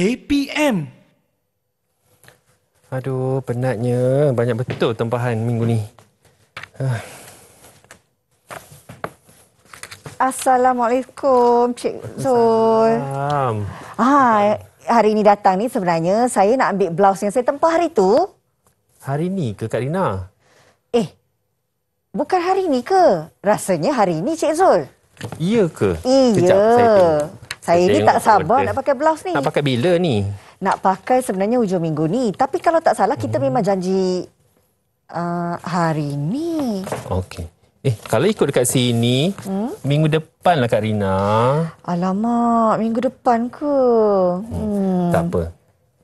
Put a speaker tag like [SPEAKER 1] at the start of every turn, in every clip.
[SPEAKER 1] KPM.
[SPEAKER 2] Aduh, penatnya. Banyak betul tempahan minggu ni. Ah.
[SPEAKER 3] Assalamualaikum, Cik Zul. Assalamualaikum. Ha, ah, hari ini datang ni sebenarnya saya nak ambil blouse yang saya tempah hari tu.
[SPEAKER 2] Hari ni ke Kak Rina?
[SPEAKER 3] Eh, bukan hari ni ke? Rasanya hari ni Cik Zul.
[SPEAKER 2] Iya ke? Iya.
[SPEAKER 3] Saya ni tak sabar nak pakai blouse ni. Nak pakai bila ni? Nak pakai sebenarnya hujung minggu ni. Tapi kalau tak salah, kita hmm. memang janji uh, hari ni. Okey.
[SPEAKER 2] Eh, kalau ikut dekat sini, hmm? minggu depan lah Kak Rina.
[SPEAKER 3] Alamak, minggu depan ke? Hmm. Tak
[SPEAKER 2] apa.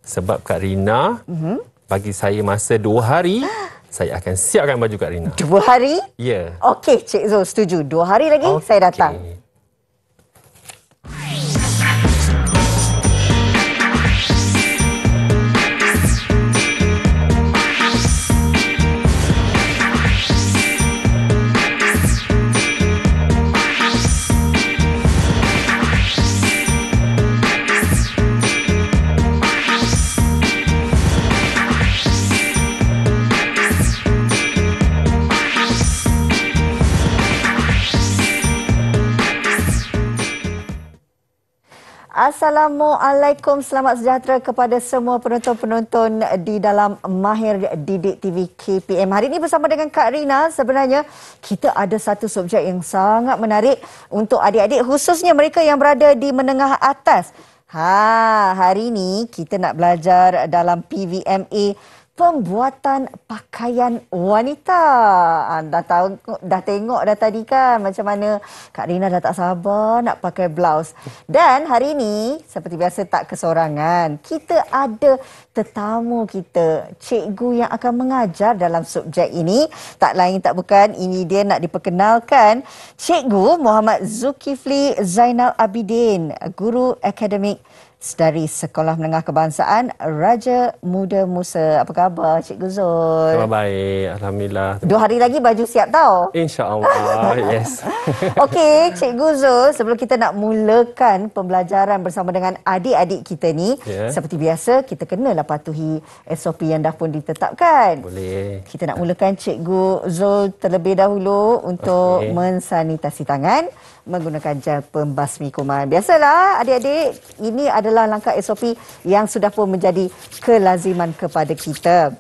[SPEAKER 2] Sebab Kak Rina, hmm? bagi saya masa dua hari, saya akan siapkan baju Kak Rina.
[SPEAKER 3] Dua hari? Ya. Yeah. Okey, Cik Zul setuju. Dua hari lagi, okay. saya datang. Assalamualaikum, selamat sejahtera kepada semua penonton-penonton di dalam Mahir Didik TV KPM. Hari ini bersama dengan Kak Rina, sebenarnya kita ada satu subjek yang sangat menarik untuk adik-adik khususnya mereka yang berada di menengah atas. Ha, hari ini kita nak belajar dalam PVMA pembuatan pakaian wanita. Anda ah, tahu dah tengok dah tadi kan macam mana Kak Rina dah tak sabar nak pakai blouse. Dan hari ini seperti biasa tak kesorangan. Kita ada tetamu kita, cikgu yang akan mengajar dalam subjek ini. Tak lain tak bukan ini dia nak diperkenalkan. Cikgu Muhammad Zulkifli Zainal Abidin, guru akademik dari Sekolah Menengah Kebangsaan, Raja Muda Musa. Apa khabar Cik Guzul? Khabar
[SPEAKER 2] baik, Alhamdulillah. Dua hari
[SPEAKER 3] lagi baju siap tau?
[SPEAKER 2] InsyaAllah, yes.
[SPEAKER 3] Okey, Cik Guzul, sebelum kita nak mulakan pembelajaran bersama dengan adik-adik kita ni, yeah. seperti biasa, kita kenalah patuhi SOP yang dah pun ditetapkan. Boleh. Kita nak mulakan Cik Guzul terlebih dahulu untuk okay. mensanitasi tangan menggunakan gel pembasmi kuman. Biasalah adik-adik, ini adalah langkah SOP yang sudah pun menjadi kelaziman kepada kita.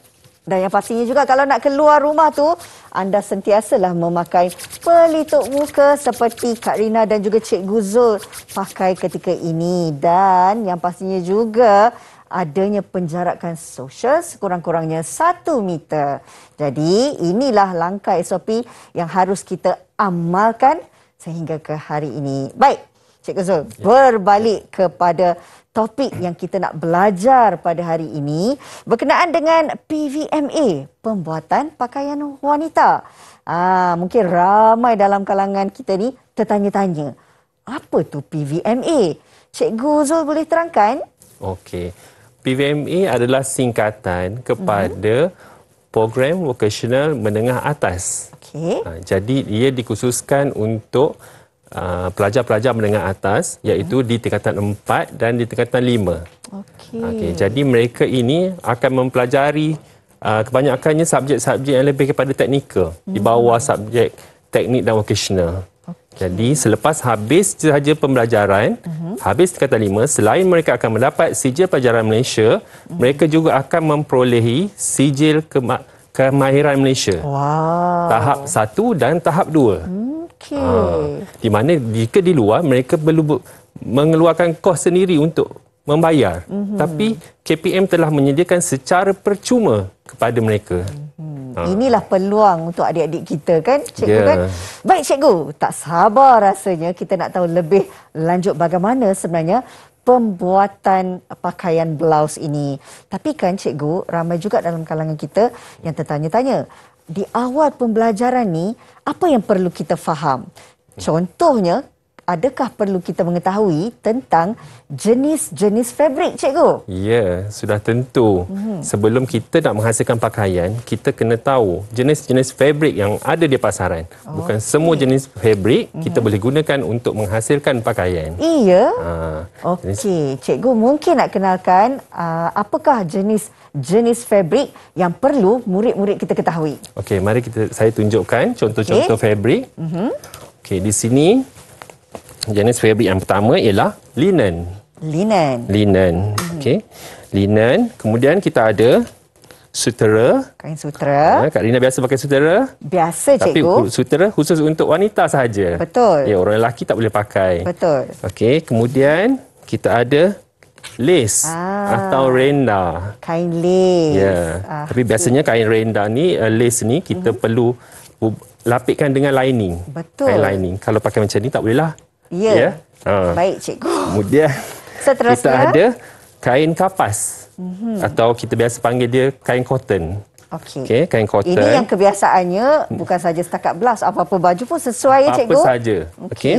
[SPEAKER 3] Dan yang pastinya juga kalau nak keluar rumah tu, anda sentiasalah memakai pelitup muka seperti Kak Rina dan juga Cik Guzul pakai ketika ini. Dan yang pastinya juga adanya penjarakan sosial sekurang-kurangnya satu meter. Jadi inilah langkah SOP yang harus kita amalkan sehingga ke hari ini. Baik, Cik Zul, ya. berbalik ya. kepada topik yang kita nak belajar pada hari ini berkenaan dengan PVMA, pembuatan pakaian wanita. Ah, mungkin ramai dalam kalangan kita ni tertanya-tanya, apa tu PVMA? Cik Zul boleh terangkan?
[SPEAKER 2] Okey. PVMA adalah singkatan kepada uh-huh. Program Vocational Menengah Atas. Okay. Uh, ha, jadi ia dikhususkan untuk uh, pelajar-pelajar uh, menengah atas iaitu hmm. di tingkatan 4 dan di tingkatan 5.
[SPEAKER 1] Okey. Okay, jadi
[SPEAKER 2] mereka ini akan mempelajari uh, kebanyakannya subjek-subjek yang lebih kepada teknikal hmm. di bawah hmm. subjek teknik dan vocational. Okay. Jadi selepas habis sahaja pembelajaran, uh-huh. habis tingkatan lima, selain mereka akan mendapat sijil pelajaran Malaysia, uh-huh. mereka juga akan memperolehi sijil kemak- kemahiran Malaysia.
[SPEAKER 3] Wow. Tahap
[SPEAKER 2] satu dan tahap dua.
[SPEAKER 1] Okay. Ha, ah,
[SPEAKER 2] di mana jika di luar mereka perlu mengeluarkan kos sendiri untuk membayar. Mm-hmm. Tapi KPM telah menyediakan secara percuma kepada mereka. Mm-hmm. Ha.
[SPEAKER 3] Inilah peluang untuk adik-adik kita kan, cikgu yeah. kan? Baik cikgu, tak sabar rasanya kita nak tahu lebih lanjut bagaimana sebenarnya pembuatan pakaian blaus ini. Tapi kan cikgu, ramai juga dalam kalangan kita yang tertanya-tanya. Di awal pembelajaran ni, apa yang perlu kita faham? Hmm. Contohnya, adakah perlu kita mengetahui tentang jenis-jenis fabrik, cikgu?
[SPEAKER 2] Ya, sudah tentu. Hmm. Sebelum kita nak menghasilkan pakaian, kita kena tahu jenis-jenis fabrik yang ada di pasaran. Oh, Bukan okay. semua jenis fabrik hmm. kita boleh gunakan untuk menghasilkan pakaian.
[SPEAKER 3] Iya. Ha, Okey, jenis... cikgu mungkin nak kenalkan uh, apakah jenis jenis fabrik yang perlu murid-murid kita ketahui.
[SPEAKER 2] Okey, mari kita saya tunjukkan contoh-contoh okay. fabrik. Mm-hmm. Okey, di sini jenis fabric yang pertama ialah linen.
[SPEAKER 3] Linen.
[SPEAKER 2] Linen. Hmm. Okey. Linen. Kemudian kita ada sutera.
[SPEAKER 3] Kain sutera.
[SPEAKER 2] Ha, Kak Lina biasa pakai sutera.
[SPEAKER 3] Biasa, Tapi cikgu.
[SPEAKER 2] sutera khusus untuk wanita sahaja. Betul. Ya, orang lelaki tak boleh pakai. Betul. Okey. Kemudian kita ada lace ah, atau renda.
[SPEAKER 3] Kain lace. Ya. Ah, Tapi
[SPEAKER 2] biasanya kain renda ni, uh, lace ni kita -hmm. perlu lapikkan dengan lining.
[SPEAKER 3] Betul. Kain lining.
[SPEAKER 2] Kalau pakai macam ni tak bolehlah. Ya. ya. Ha. Baik cikgu. Kemudian
[SPEAKER 3] Seterusnya. kita ada
[SPEAKER 2] kain kapas.
[SPEAKER 3] Mm-hmm. Atau
[SPEAKER 2] kita biasa panggil dia kain cotton. Okey. Okey, kain cotton. Ini yang
[SPEAKER 3] kebiasaannya bukan saja setakat belas apa-apa baju pun sesuai ya cikgu. Apa saja.
[SPEAKER 2] Okey. Okay.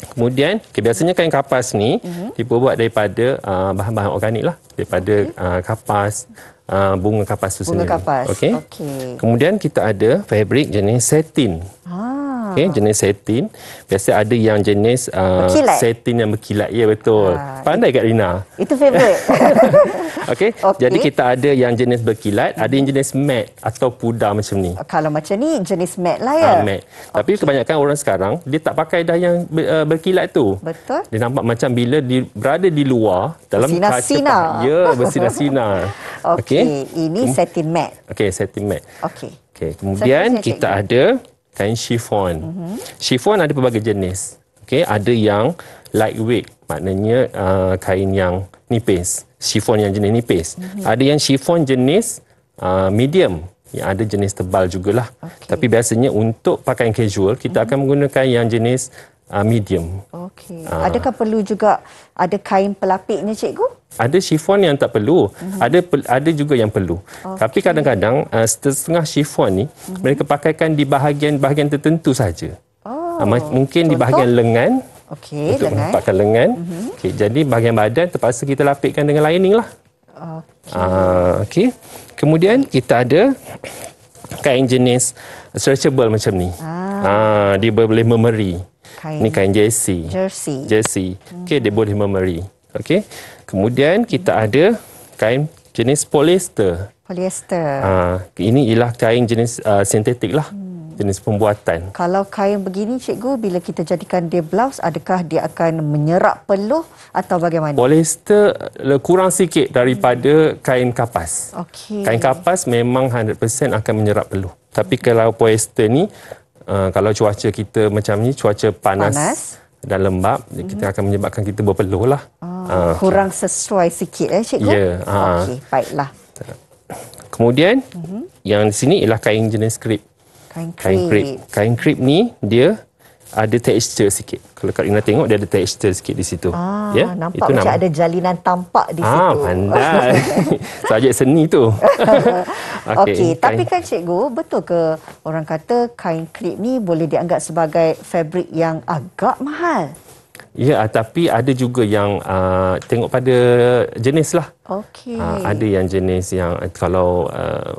[SPEAKER 2] Kemudian, okay, biasanya kain kapas ni mm-hmm. dibuat daripada uh, bahan-bahan organik lah. Daripada okay. uh, ah, kapas, uh, bunga kapas tu bunga sendiri. Bunga kapas. Okey. Okay. Kemudian kita ada fabric jenis satin.
[SPEAKER 1] Ah. Ah. okey
[SPEAKER 2] jenis satin biasa ada yang jenis uh, ah, satin yang berkilat ya betul ha, pandai kat Rina
[SPEAKER 3] itu favorite
[SPEAKER 2] okey okay. jadi kita ada yang jenis berkilat ada yang jenis matte atau pudar macam ni
[SPEAKER 3] kalau macam ni jenis matte lah ya uh, matte
[SPEAKER 2] okay. tapi kebanyakan orang sekarang dia tak pakai dah yang uh, berkilat tu betul dia nampak macam bila di, berada di luar dalam sinar sina. ya bersinar sinar okey okay.
[SPEAKER 3] ini hmm. satin matte
[SPEAKER 2] okey satin matte okey okey kemudian kita ada kain chiffon. Mm-hmm. Chiffon ada pelbagai jenis. Okay, ada yang lightweight, maknanya uh, kain yang nipis. Chiffon yang jenis nipis. Mm-hmm. Ada yang chiffon jenis uh, medium, yang ada jenis tebal jugalah. Okay. Tapi biasanya untuk pakaian casual, kita mm-hmm. akan menggunakan yang jenis uh, medium.
[SPEAKER 3] Okay. Uh, ah. Adakah perlu juga ada kain pelapiknya cikgu?
[SPEAKER 2] ada chiffon yang tak perlu mm-hmm. ada ada juga yang perlu okay. tapi kadang-kadang uh, setengah chiffon ni mm-hmm. mereka pakaikan di bahagian-bahagian tertentu saja
[SPEAKER 3] oh, uh, mungkin contoh. di bahagian lengan okey lengan untuk menempatkan
[SPEAKER 2] lengan mm-hmm. okey jadi bahagian badan terpaksa kita lapikkan dengan lining lah okey uh, okey kemudian kita ada kain jenis stretchable macam ni ah uh, dia boleh memeri kain ni kain jersey jersey jersey mm-hmm. okey dia hmm. boleh memeri okey Kemudian kita ada kain jenis polyester.
[SPEAKER 3] Polyester. Ha,
[SPEAKER 2] ini ialah kain jenis uh, sintetik lah. Hmm jenis pembuatan.
[SPEAKER 3] Kalau kain begini cikgu bila kita jadikan dia blouse adakah dia akan menyerap peluh atau bagaimana?
[SPEAKER 2] Polyester kurang sikit daripada hmm. kain kapas.
[SPEAKER 3] Okey. Kain
[SPEAKER 2] kapas memang 100% akan menyerap peluh. Tapi hmm. kalau polyester ni uh, kalau cuaca kita macam ni cuaca panas, panas dan lembab mm-hmm. kita mhm. akan menyebabkan kita berpeluh lah oh, ah, uh, ah, kurang
[SPEAKER 3] sesuai sikit eh cikgu eh? ya yeah, uh. okey baiklah
[SPEAKER 2] kemudian mm-hmm. yang di sini ialah kain jenis krip
[SPEAKER 3] kain krip
[SPEAKER 2] kain krip ni dia ada texture sikit. Kalau kat Rina tengok dia ada texture sikit di situ. Ah, ya, nampak itu macam nama. ada
[SPEAKER 3] jalinan tampak di ah, situ. pandai.
[SPEAKER 2] Saja seni tu.
[SPEAKER 3] Okey, okay, tapi kan cikgu, betul ke orang kata kain klip ni boleh dianggap sebagai fabric yang agak mahal?
[SPEAKER 2] Ya, ah, tapi ada juga yang uh, tengok pada jenis lah.
[SPEAKER 3] Okey. Uh, ada
[SPEAKER 2] yang jenis yang kalau uh,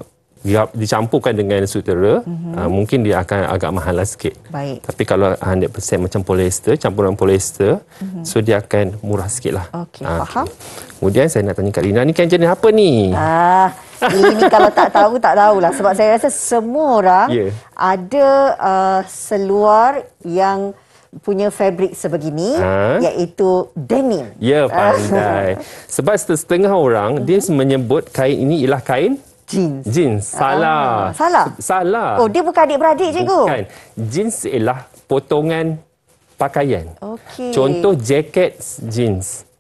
[SPEAKER 2] dicampurkan dengan sutera mm-hmm. uh, mungkin dia akan agak mahal lah sikit Baik. tapi kalau 100% macam polyester campuran polyester mm-hmm. so dia akan murah sikit lah okay,
[SPEAKER 3] uh, ah, faham okay.
[SPEAKER 2] kemudian saya nak tanya Kak Lina ni kan jenis apa ni
[SPEAKER 3] ah Ini kalau tak tahu, tak tahulah. Sebab saya rasa semua orang yeah. ada uh, seluar yang punya fabrik sebegini ha? iaitu denim.
[SPEAKER 2] Ya, yeah, pandai. sebab setengah orang, mm-hmm. dia mhm. menyebut kain ini ialah kain Jeans. Jeans. Ah, salah. Ah, salah?
[SPEAKER 3] Salah. Oh, dia bukan adik-beradik cikgu? Bukan.
[SPEAKER 2] Jeans ialah potongan pakaian.
[SPEAKER 3] Okey. Contoh
[SPEAKER 2] jaket jeans. Hmm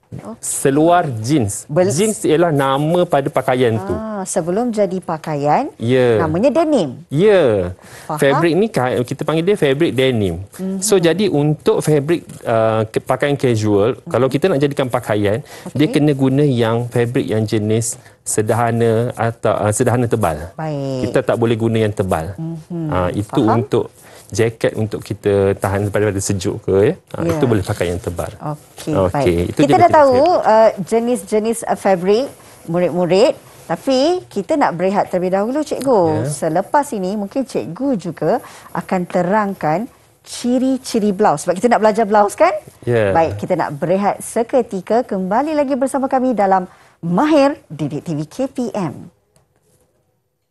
[SPEAKER 2] seluar jeans. Bel- jeans ialah nama pada pakaian ah, tu.
[SPEAKER 3] Sebelum jadi pakaian,
[SPEAKER 2] yeah. namanya denim. Ya. Yeah. Fabric ni kita panggil dia fabric denim. Mm-hmm. So jadi untuk fabric uh, pakaian casual, mm-hmm. kalau kita nak jadikan pakaian, okay. dia kena guna yang fabric yang jenis sederhana atau uh, sederhana tebal.
[SPEAKER 3] Baik. Kita
[SPEAKER 2] tak boleh guna yang tebal.
[SPEAKER 3] Mm-hmm. Uh, itu Faham? untuk
[SPEAKER 2] jaket untuk kita tahan daripada sejuk ke ya. Ha, yeah. Itu ya. boleh pakai yang tebal.
[SPEAKER 3] Okey. Okey. Kita dah tahu uh, jenis-jenis eh, fabric murid-murid tapi kita nak berehat terlebih dahulu cikgu. Yeah. Selepas ini mungkin cikgu juga akan terangkan ciri-ciri blouse sebab kita nak belajar blouse kan? Yeah. Baik, kita nak berehat seketika kembali lagi bersama kami dalam Mahir Didik TV KPM.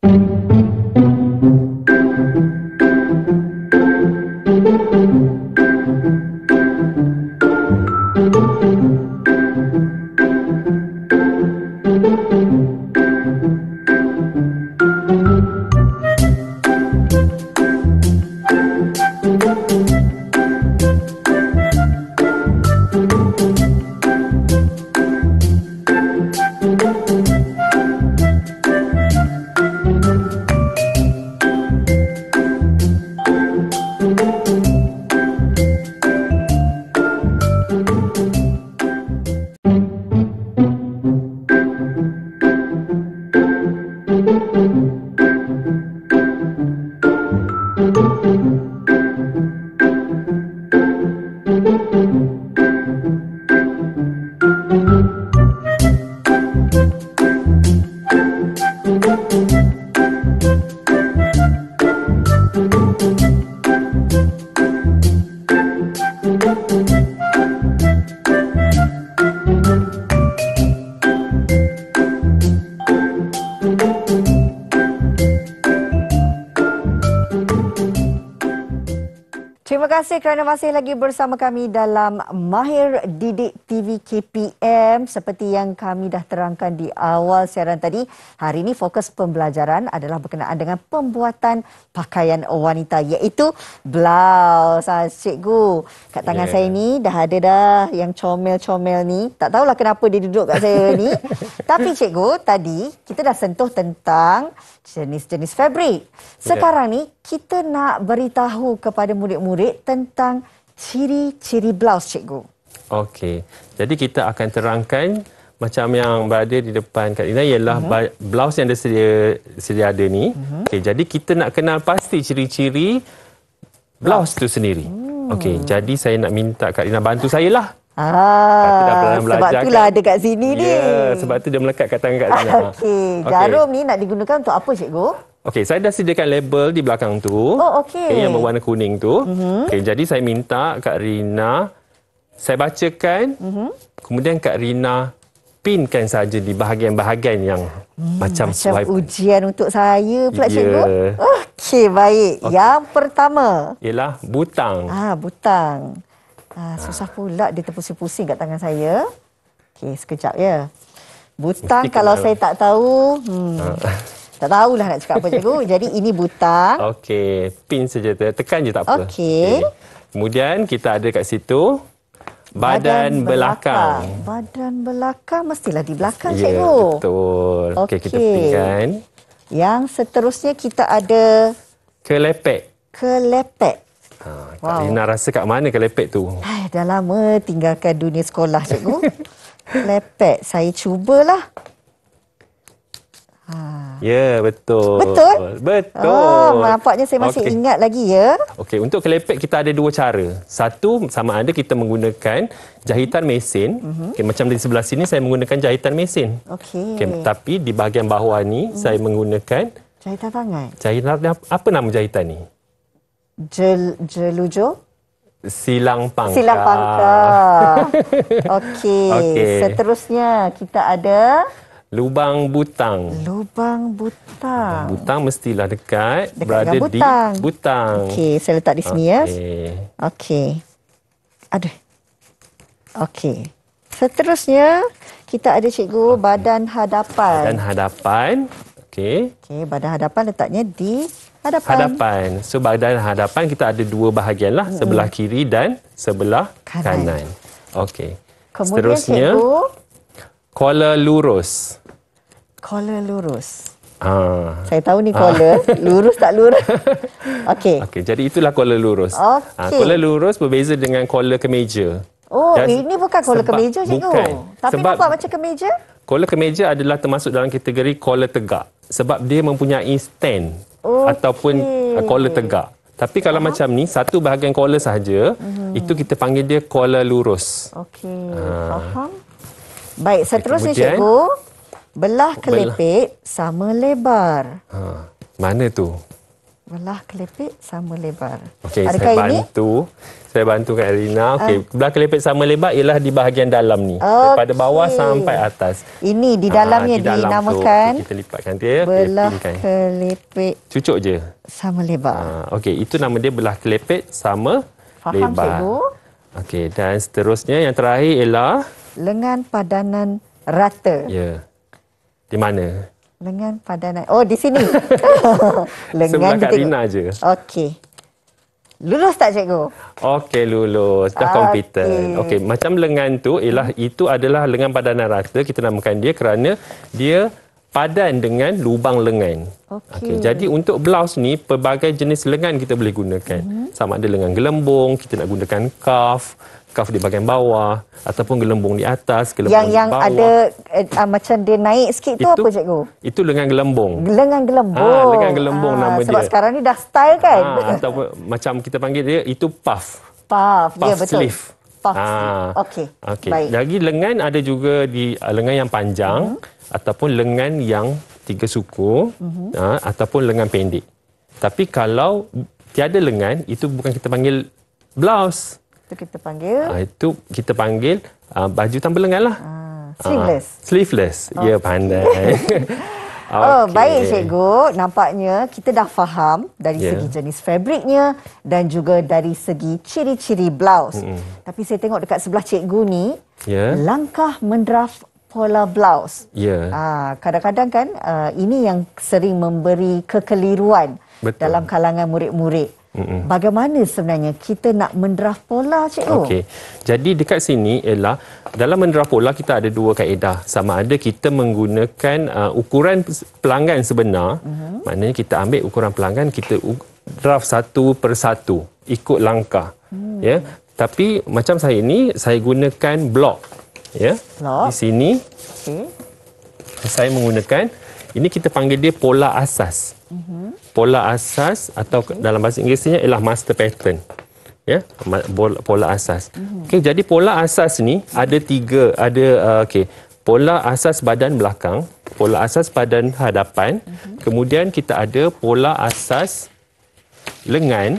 [SPEAKER 3] Mm-hmm. kasih kerana masih lagi bersama kami dalam Mahir Didik TV KPM. Seperti yang kami dah terangkan di awal siaran tadi, hari ini fokus pembelajaran adalah berkenaan dengan pembuatan pakaian wanita iaitu blouse. Ah, cikgu, kat tangan yeah. saya ni dah ada dah yang comel-comel ni. Tak tahulah kenapa dia duduk kat saya ni. Tapi cikgu, tadi kita dah sentuh tentang jenis-jenis fabrik. Sekarang ni kita nak beritahu kepada murid-murid tentang ciri-ciri blouse cikgu.
[SPEAKER 2] Okey. Jadi kita akan terangkan macam yang berada di depan Kak Ina ialah uh-huh. blouse yang ada sedia, sedia ada ni. Uh-huh. Okey, jadi kita nak kenal pasti ciri-ciri blouse tu sendiri. Hmm. Okey, jadi saya nak minta Kak Ina bantu saya lah.
[SPEAKER 3] Ah, sebab itulah kan. Lah ada kat sini ni. Ya,
[SPEAKER 2] sebab tu dia melekat kat tangan kat sana. Okey,
[SPEAKER 3] okay. jarum ni nak digunakan untuk apa cikgu?
[SPEAKER 2] Okey, saya dah sediakan label di belakang tu. Oh, okey. Okay, yang berwarna kuning tu. Mm-hmm. Okey, jadi saya minta Kak Rina saya bacakan. Mm-hmm. Kemudian Kak Rina pinkan saja di bahagian-bahagian yang hmm, macam, macam
[SPEAKER 3] ujian untuk saya pula yeah. cikgu. Okey, baik. Okay. Yang pertama
[SPEAKER 2] ialah butang. Ah,
[SPEAKER 3] butang. Ha, susah pula dia terpusing-pusing kat tangan saya. Okey, sekejap ya. Butang Mesti kalau saya tak tahu. Hmm. Ha. Tak tahulah nak cakap apa cikgu. Jadi ini butang.
[SPEAKER 2] Okey, pin saja. Ya. Tekan je tak apa.
[SPEAKER 3] Okey. Okay.
[SPEAKER 2] Kemudian kita ada kat situ. Badan, badan belakang. belakang.
[SPEAKER 3] Badan belakang mestilah di belakang ya, cikgu.
[SPEAKER 2] betul. Okey, okay, kita pinggan.
[SPEAKER 3] Yang seterusnya kita ada...
[SPEAKER 2] Kelepek.
[SPEAKER 3] Kelepek. Ha, Kak wow. Lina
[SPEAKER 2] rasa kat mana kelepek tu?
[SPEAKER 3] Ay, dah lama tinggalkan dunia sekolah, cikgu. kelepek, saya cubalah.
[SPEAKER 2] Ha. Ya, betul. Betul? Betul. Oh, nampaknya saya masih okay.
[SPEAKER 3] ingat lagi, ya.
[SPEAKER 2] Okey, untuk kelepek kita ada dua cara. Satu, sama ada kita menggunakan jahitan mesin. Mm-hmm. Okay, macam di sebelah sini, saya menggunakan jahitan mesin.
[SPEAKER 3] Okey. Okay,
[SPEAKER 2] tapi di bahagian bawah ni, mm. saya menggunakan...
[SPEAKER 3] Jahitan tangan.
[SPEAKER 2] Jahitan, apa nama jahitan ni?
[SPEAKER 3] Jel, jelujo?
[SPEAKER 2] Silang pangka. Silang pangka.
[SPEAKER 3] Okey. Okay. Seterusnya kita ada...
[SPEAKER 2] Lubang butang.
[SPEAKER 3] Lubang butang. Lubang
[SPEAKER 2] butang mestilah dekat, dekat berada butang. di butang. Okey, saya letak di sini okay. ya.
[SPEAKER 3] Okey. Ada. Okey. Seterusnya kita ada cikgu okay. badan hadapan. Badan
[SPEAKER 2] hadapan. Okey.
[SPEAKER 3] Okey, badan hadapan letaknya di Hadapan. hadapan.
[SPEAKER 2] So badan hadapan kita ada dua bahagian lah. Hmm. Sebelah kiri dan sebelah kanan. kanan. Okey. Kemudian Seterusnya, cikgu. Kuala lurus.
[SPEAKER 3] Kuala lurus. Ha. Saya tahu ni kuala. Ha. Ah. Lurus tak lurus? Okey.
[SPEAKER 2] Okay, jadi itulah kuala lurus. Ah, okay. Ha, kuala lurus berbeza dengan kuala kemeja.
[SPEAKER 3] Oh, dan ini bukan kuala kemeja cikgu. Bukan. Tapi sebab nampak macam kemeja?
[SPEAKER 2] Kuala kemeja adalah termasuk dalam kategori kuala tegak. Sebab dia mempunyai stand okay. Oh, ataupun uh, collar tegak. Tapi kalau uh macam ni satu bahagian collar sahaja uh-huh. itu kita panggil dia collar lurus.
[SPEAKER 3] Okey, uh. faham. Baik, seterusnya okay, cikgu belah kelepek sama lebar.
[SPEAKER 2] Ha, mana tu?
[SPEAKER 3] Belah kelepek sama lebar. Okey, saya ini?
[SPEAKER 2] bantu. Saya bantu Kak Rina. Ah. Okey, uh. belah kelepek sama lebar ialah di bahagian dalam ni.
[SPEAKER 3] Okay. Daripada bawah sampai atas. Ini di ah, dalamnya ha, di dalam dinamakan. Tu.
[SPEAKER 2] Kita lipatkan dia.
[SPEAKER 3] Belah okay, kelepek. Cucuk je. Sama lebar.
[SPEAKER 2] Ha, Okey, itu nama dia belah kelepek sama Faham, lebar. Faham, Okey, dan seterusnya yang terakhir ialah...
[SPEAKER 3] Lengan padanan rata.
[SPEAKER 2] Ya. Yeah. Di mana?
[SPEAKER 3] Lengan pada naik. Oh, di sini. Lengan Sebelah Kak Rina je. Okey. Lulus tak cikgu?
[SPEAKER 2] Okey lulus, dah competent. Okey, macam lengan tu ialah hmm. itu adalah lengan padanan rata kita namakan dia kerana dia padan dengan lubang lengan.
[SPEAKER 1] Okey. Okay. Jadi
[SPEAKER 2] untuk blouse ni pelbagai jenis lengan kita boleh gunakan. Hmm. Sama ada lengan gelembung, kita nak gunakan cuff, kaf di bahagian bawah ataupun gelembung di atas, gelembung yang, yang bawah. Yang yang
[SPEAKER 3] ada uh, macam dia naik sikit itu, tu apa cikgu?
[SPEAKER 2] Itu lengan gelembung.
[SPEAKER 3] Lengan gelembung. Ha, lengan gelembung ha, nama sebab dia. Sebab sekarang ni dah style kan? Ha,
[SPEAKER 2] ataupun macam kita panggil dia itu puff.
[SPEAKER 3] Puff. Ya yeah, betul. Sleeve. Puff. Ha. Okey. Okay. Baik.
[SPEAKER 2] Lagi lengan ada juga di uh, lengan yang panjang mm -hmm. ataupun lengan yang tiga suku mm -hmm. ha, ataupun lengan pendek. Tapi kalau tiada lengan itu bukan kita panggil blouse.
[SPEAKER 3] Itu kita panggil? Uh,
[SPEAKER 2] itu kita panggil uh, baju tanpa lengan lah. Uh, sleeveless? Uh, sleeveless. Okay. Ya, pandai. Okay. Oh, baik
[SPEAKER 3] cikgu. Nampaknya kita dah faham dari yeah. segi jenis fabriknya dan juga dari segi ciri-ciri blouse. Mm-hmm. Tapi saya tengok dekat sebelah cikgu ni, yeah. langkah mendraft pola blouse. Yeah. Ah, kadang-kadang kan uh, ini yang sering memberi kekeliruan Betul. dalam kalangan murid-murid. Mm-mm. Bagaimana sebenarnya kita nak mendraf pola cikgu? Okey.
[SPEAKER 2] Jadi dekat sini ialah dalam mendraf pola kita ada dua kaedah. Sama ada kita menggunakan uh, ukuran pelanggan sebenar, mm-hmm. maknanya kita ambil ukuran pelanggan kita u- draft satu per satu ikut langkah. Mm. Ya. Tapi macam saya ni saya gunakan blok. Ya. Block. Di sini. Okay. Saya menggunakan ini kita panggil dia pola asas mm Pola asas atau okay. dalam bahasa Inggerisnya ialah master pattern. Ya, pola asas. Mm-hmm. Okey, jadi pola asas ni ada tiga, ada uh, okey, pola asas badan belakang, pola asas badan hadapan, mm-hmm. kemudian kita ada pola asas lengan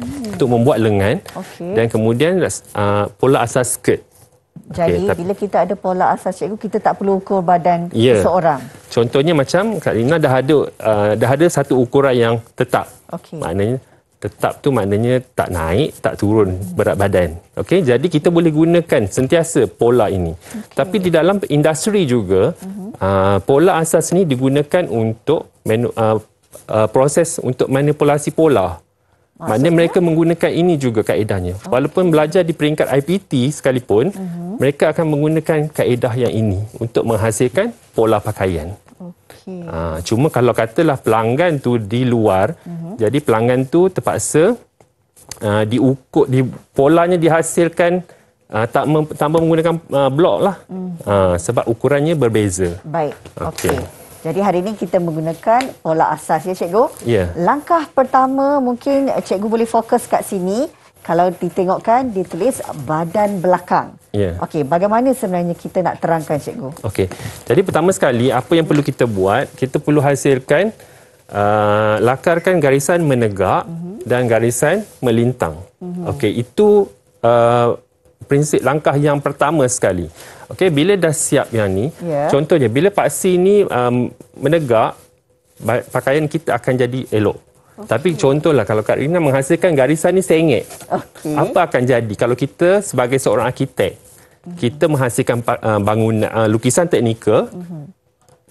[SPEAKER 2] hmm untuk membuat lengan okay. dan kemudian uh, pola asas skirt.
[SPEAKER 3] Jadi okay, bila kita ada pola asas cikgu kita tak perlu ukur badan yeah. seseorang.
[SPEAKER 2] Contohnya macam Kak Lina dah ada uh, dah ada satu ukuran yang tetap. Okay. Maknanya tetap tu maknanya tak naik, tak turun hmm. berat badan. Okey, jadi kita boleh gunakan sentiasa pola ini. Okay. Tapi di dalam industri juga uh uh, pola asas ni digunakan untuk menu, uh, uh, proses untuk manipulasi pola. Ah, Maksudnya mereka menggunakan ini juga kaedahnya. Okay. Oh. Walaupun belajar di peringkat IPT sekalipun, uh mhm. -huh. mereka akan menggunakan kaedah yang ini untuk menghasilkan pola pakaian. Okay. Ha, ah, cuma kalau katalah pelanggan tu di luar, uh mhm. -huh. jadi pelanggan tu terpaksa uh, diukur, di, polanya dihasilkan Uh, tak mem tambah menggunakan uh, blok lah. Mm -hmm. uh, sebab ukurannya berbeza. Baik. Okey. Okay.
[SPEAKER 3] Jadi hari ini kita menggunakan pola asas ya cikgu. Yeah. Langkah pertama mungkin cikgu boleh fokus kat sini. Kalau ditengokkan ditulis badan belakang. Yeah. Okey, bagaimana sebenarnya kita nak terangkan cikgu?
[SPEAKER 2] Okey. Jadi pertama sekali apa yang perlu kita buat? Kita perlu hasilkan uh, lakarkan garisan menegak mm -hmm. dan garisan melintang. Mm -hmm. Okey, itu uh, prinsip langkah yang pertama sekali. Okey, bila dah siap yang ni, yeah. contohnya bila paksi ni um, menegak, pakaian kita akan jadi elok. Okay. Tapi contohlah kalau Kak Rina menghasilkan garisan ni sengit. Okay. Apa akan jadi kalau kita sebagai seorang arkitek? Mhm. Kita menghasilkan uh, bangunan uh, lukisan teknikal. Mhm.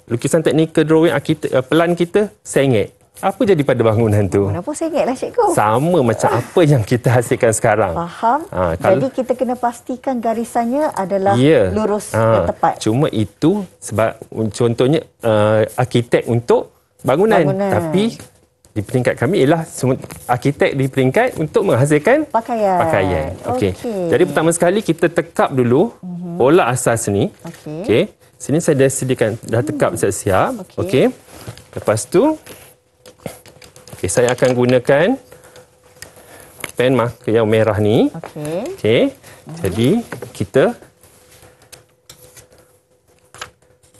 [SPEAKER 2] Lukisan teknikal drawing arkitek, uh, pelan kita sengit apa jadi pada bangunan tu? Kenapa
[SPEAKER 3] pun sengitlah cikgu.
[SPEAKER 2] Sama macam apa yang kita hasilkan sekarang. Faham. Ha, kalau... Jadi
[SPEAKER 3] kita kena pastikan garisannya adalah yeah. lurus ha, dan tepat.
[SPEAKER 2] Cuma itu sebab contohnya uh, arkitek untuk bangunan. bangunan. Tapi di peringkat kami ialah arkitek di peringkat untuk menghasilkan
[SPEAKER 3] pakaian. pakaian. Okay. Okay. Jadi pertama
[SPEAKER 2] sekali kita tekap dulu mm -hmm. pola asas ni. Okay. Okay. Sini saya dah sediakan, dah tekap hmm. siap-siap. Okay. Okay. Lepas tu Okey, saya akan gunakan pen marker yang merah ni. Okey. Okey. Hmm. Jadi kita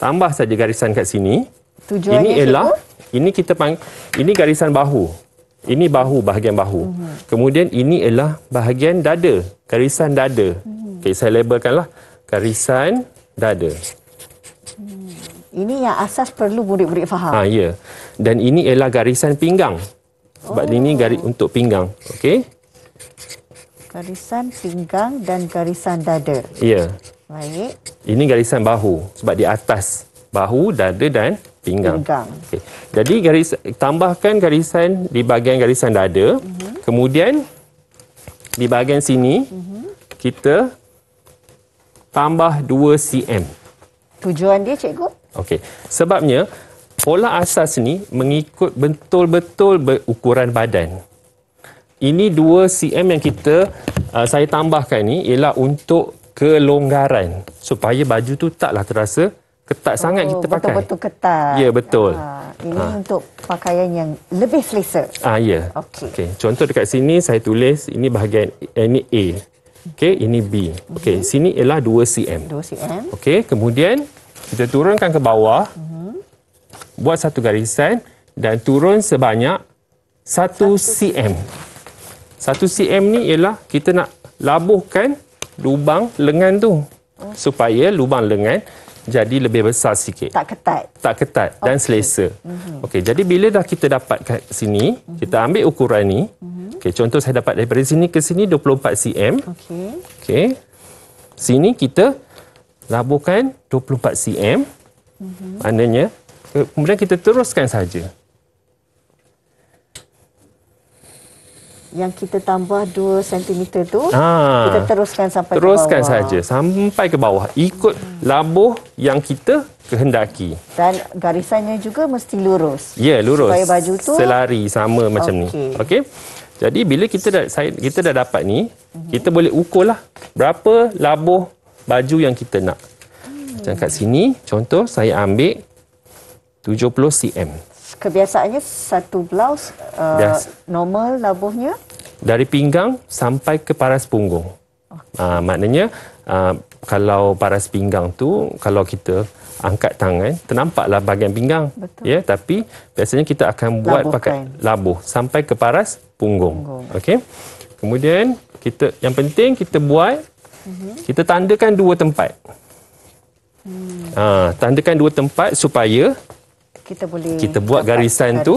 [SPEAKER 2] tambah saja garisan kat sini.
[SPEAKER 3] Tujuan ini ialah
[SPEAKER 2] ini kita pang ini garisan bahu. Ini bahu bahagian bahu. Hmm. Kemudian ini ialah bahagian dada, garisan dada. Hmm. Okey, saya labelkanlah garisan dada.
[SPEAKER 3] Mhm. Ini yang asas perlu murid-murid faham. Ha,
[SPEAKER 2] ya. Dan ini ialah garisan pinggang. Sebab oh. ini garis untuk pinggang. Okey.
[SPEAKER 3] Garisan pinggang dan garisan dada. Ya. Baik.
[SPEAKER 2] Ini garisan bahu. Sebab di atas bahu, dada dan pinggang. Pinggang. Okay. Jadi garis, tambahkan garisan di bahagian garisan dada. Uh-huh. Kemudian di bahagian sini uh-huh. kita tambah 2 cm.
[SPEAKER 3] Tujuan dia cikgu?
[SPEAKER 2] Okey. Sebabnya pola asas ni mengikut betul-betul berukuran badan. Ini 2 cm yang kita uh, saya tambahkan ni ialah untuk kelonggaran supaya baju tu taklah terasa ketat oh, sangat kita betul-betul pakai. Betul-betul
[SPEAKER 3] ketat. Ya, betul. Ha, ini ha. untuk pakaian yang lebih selesa.
[SPEAKER 2] Ah, ha, ya. Okey. Okay. Contoh dekat sini saya tulis ini bahagian eh, ini A. Okey, ini B. Okey, mhm. sini ialah 2 cm. 2 cm. Okey, kemudian kita turunkan ke bawah. Mm-hmm. Buat satu garisan dan turun sebanyak 1 cm. 1 cm ni ialah kita nak labuhkan lubang lengan tu. Oh. Supaya lubang lengan jadi lebih besar sikit. Tak ketat. Tak ketat dan okay. selesa. Mm-hmm. Okey, jadi bila dah kita dapat kat sini, mm-hmm. kita ambil ukuran ni. Mm-hmm. Okey, contoh saya dapat dari sini ke sini 24 cm. Okey. Okey. Sini kita labuhkan 24 cm. Maknanya, kemudian kita teruskan saja.
[SPEAKER 3] Yang kita tambah 2 cm tu, Aa, ha. kita teruskan sampai teruskan ke bawah. Teruskan saja
[SPEAKER 2] sampai ke bawah. Ikut labuh yang kita kehendaki.
[SPEAKER 3] Dan garisannya juga mesti lurus. Ya, lurus. Supaya baju tu selari
[SPEAKER 2] sama macam ni. Okey. Jadi bila kita dah kita dah dapat ni, mm -hmm. kita boleh ukurlah berapa labuh baju yang kita nak. Hmm. Macam kat sini, contoh saya ambil 70 cm.
[SPEAKER 3] Kebiasaannya satu blouse uh, eh, yes. normal labuhnya?
[SPEAKER 2] Dari pinggang sampai ke paras punggung. Okay. Uh, ah, maknanya uh, kalau paras pinggang tu, kalau kita angkat tangan, ternampaklah bahagian pinggang. Ya, Yeah, tapi biasanya kita akan buat Labuhkan. pakai labuh sampai ke paras punggung. punggung. Okay. Kemudian kita yang penting kita buat Mhm. Kita tandakan dua tempat. Hmm. Ha, tandakan dua tempat supaya
[SPEAKER 3] kita boleh kita
[SPEAKER 2] buat garisan, garisan tu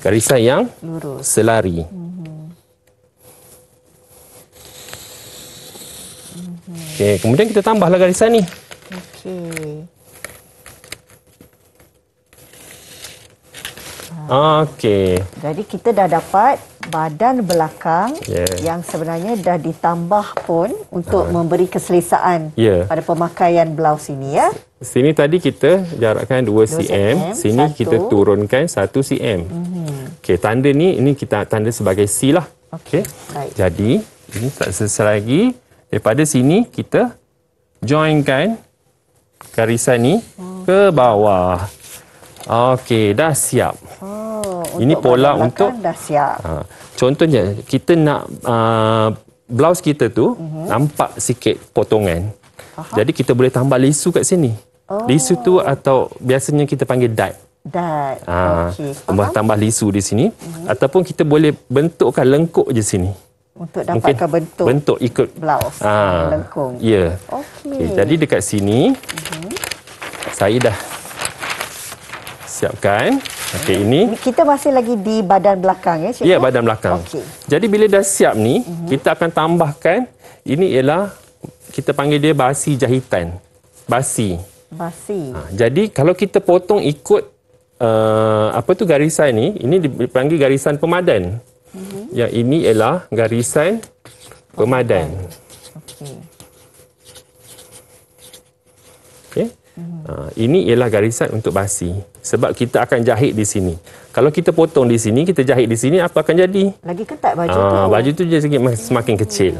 [SPEAKER 2] garisan yang lurus selari. Hmm.
[SPEAKER 1] Okey, kemudian kita
[SPEAKER 2] tambahlah
[SPEAKER 3] garisan ni. Okey.
[SPEAKER 2] Okay.
[SPEAKER 3] Jadi kita dah dapat badan belakang yeah. yang sebenarnya dah ditambah pun untuk uh, memberi keselesaan yeah. pada pemakaian blaus ini ya.
[SPEAKER 2] Sini tadi kita jarakkan 2, 2 cm, sini 1. kita turunkan 1 cm. Mm -hmm. Okey, tanda ni ini kita tanda sebagai C lah. Okey. Okay. Jadi, ini tak selesai lagi daripada sini kita joinkan garisan ni oh. ke bawah. Okey, dah siap.
[SPEAKER 3] Oh ini pola untuk dah siap.
[SPEAKER 2] Ha, contohnya kita nak uh, blouse kita tu uh mhm. -huh. nampak sikit potongan. Uh -huh. Jadi kita boleh tambah lisu kat sini. Oh. Lisu tu oh. atau biasanya kita panggil dad.
[SPEAKER 1] Dad. Ha, okay.
[SPEAKER 2] Tambah tambah lisu di sini uh mhm. -huh. ataupun kita boleh bentukkan lengkuk je sini.
[SPEAKER 3] Untuk dapatkan Mungkin bentuk bentuk ikut blouse ha, lengkung. Ya. Okey. Okay, jadi
[SPEAKER 2] dekat sini uh mhm. -huh. saya dah siapkan. Okey ini.
[SPEAKER 3] Kita masih lagi di badan belakang ya, Cik. Ya, ya, badan belakang. Okay.
[SPEAKER 2] Jadi bila dah siap ni, mm -hmm. kita akan tambahkan ini ialah kita panggil dia basi jahitan. Basi.
[SPEAKER 3] Basi. Ha,
[SPEAKER 2] jadi kalau kita potong ikut uh, apa tu garisan ni, ini dipanggil garisan pemadan. Mm -hmm. Yang ini ialah garisan pemadan. Okey. Okay. Mm -hmm. ha, ini ialah garisan untuk basi sebab kita akan jahit di sini. Kalau kita potong di sini, kita jahit di sini, apa akan jadi?
[SPEAKER 3] Lagi ketat baju Aa, ah, tu. Baju
[SPEAKER 2] tu jadi semakin hmm. kecil.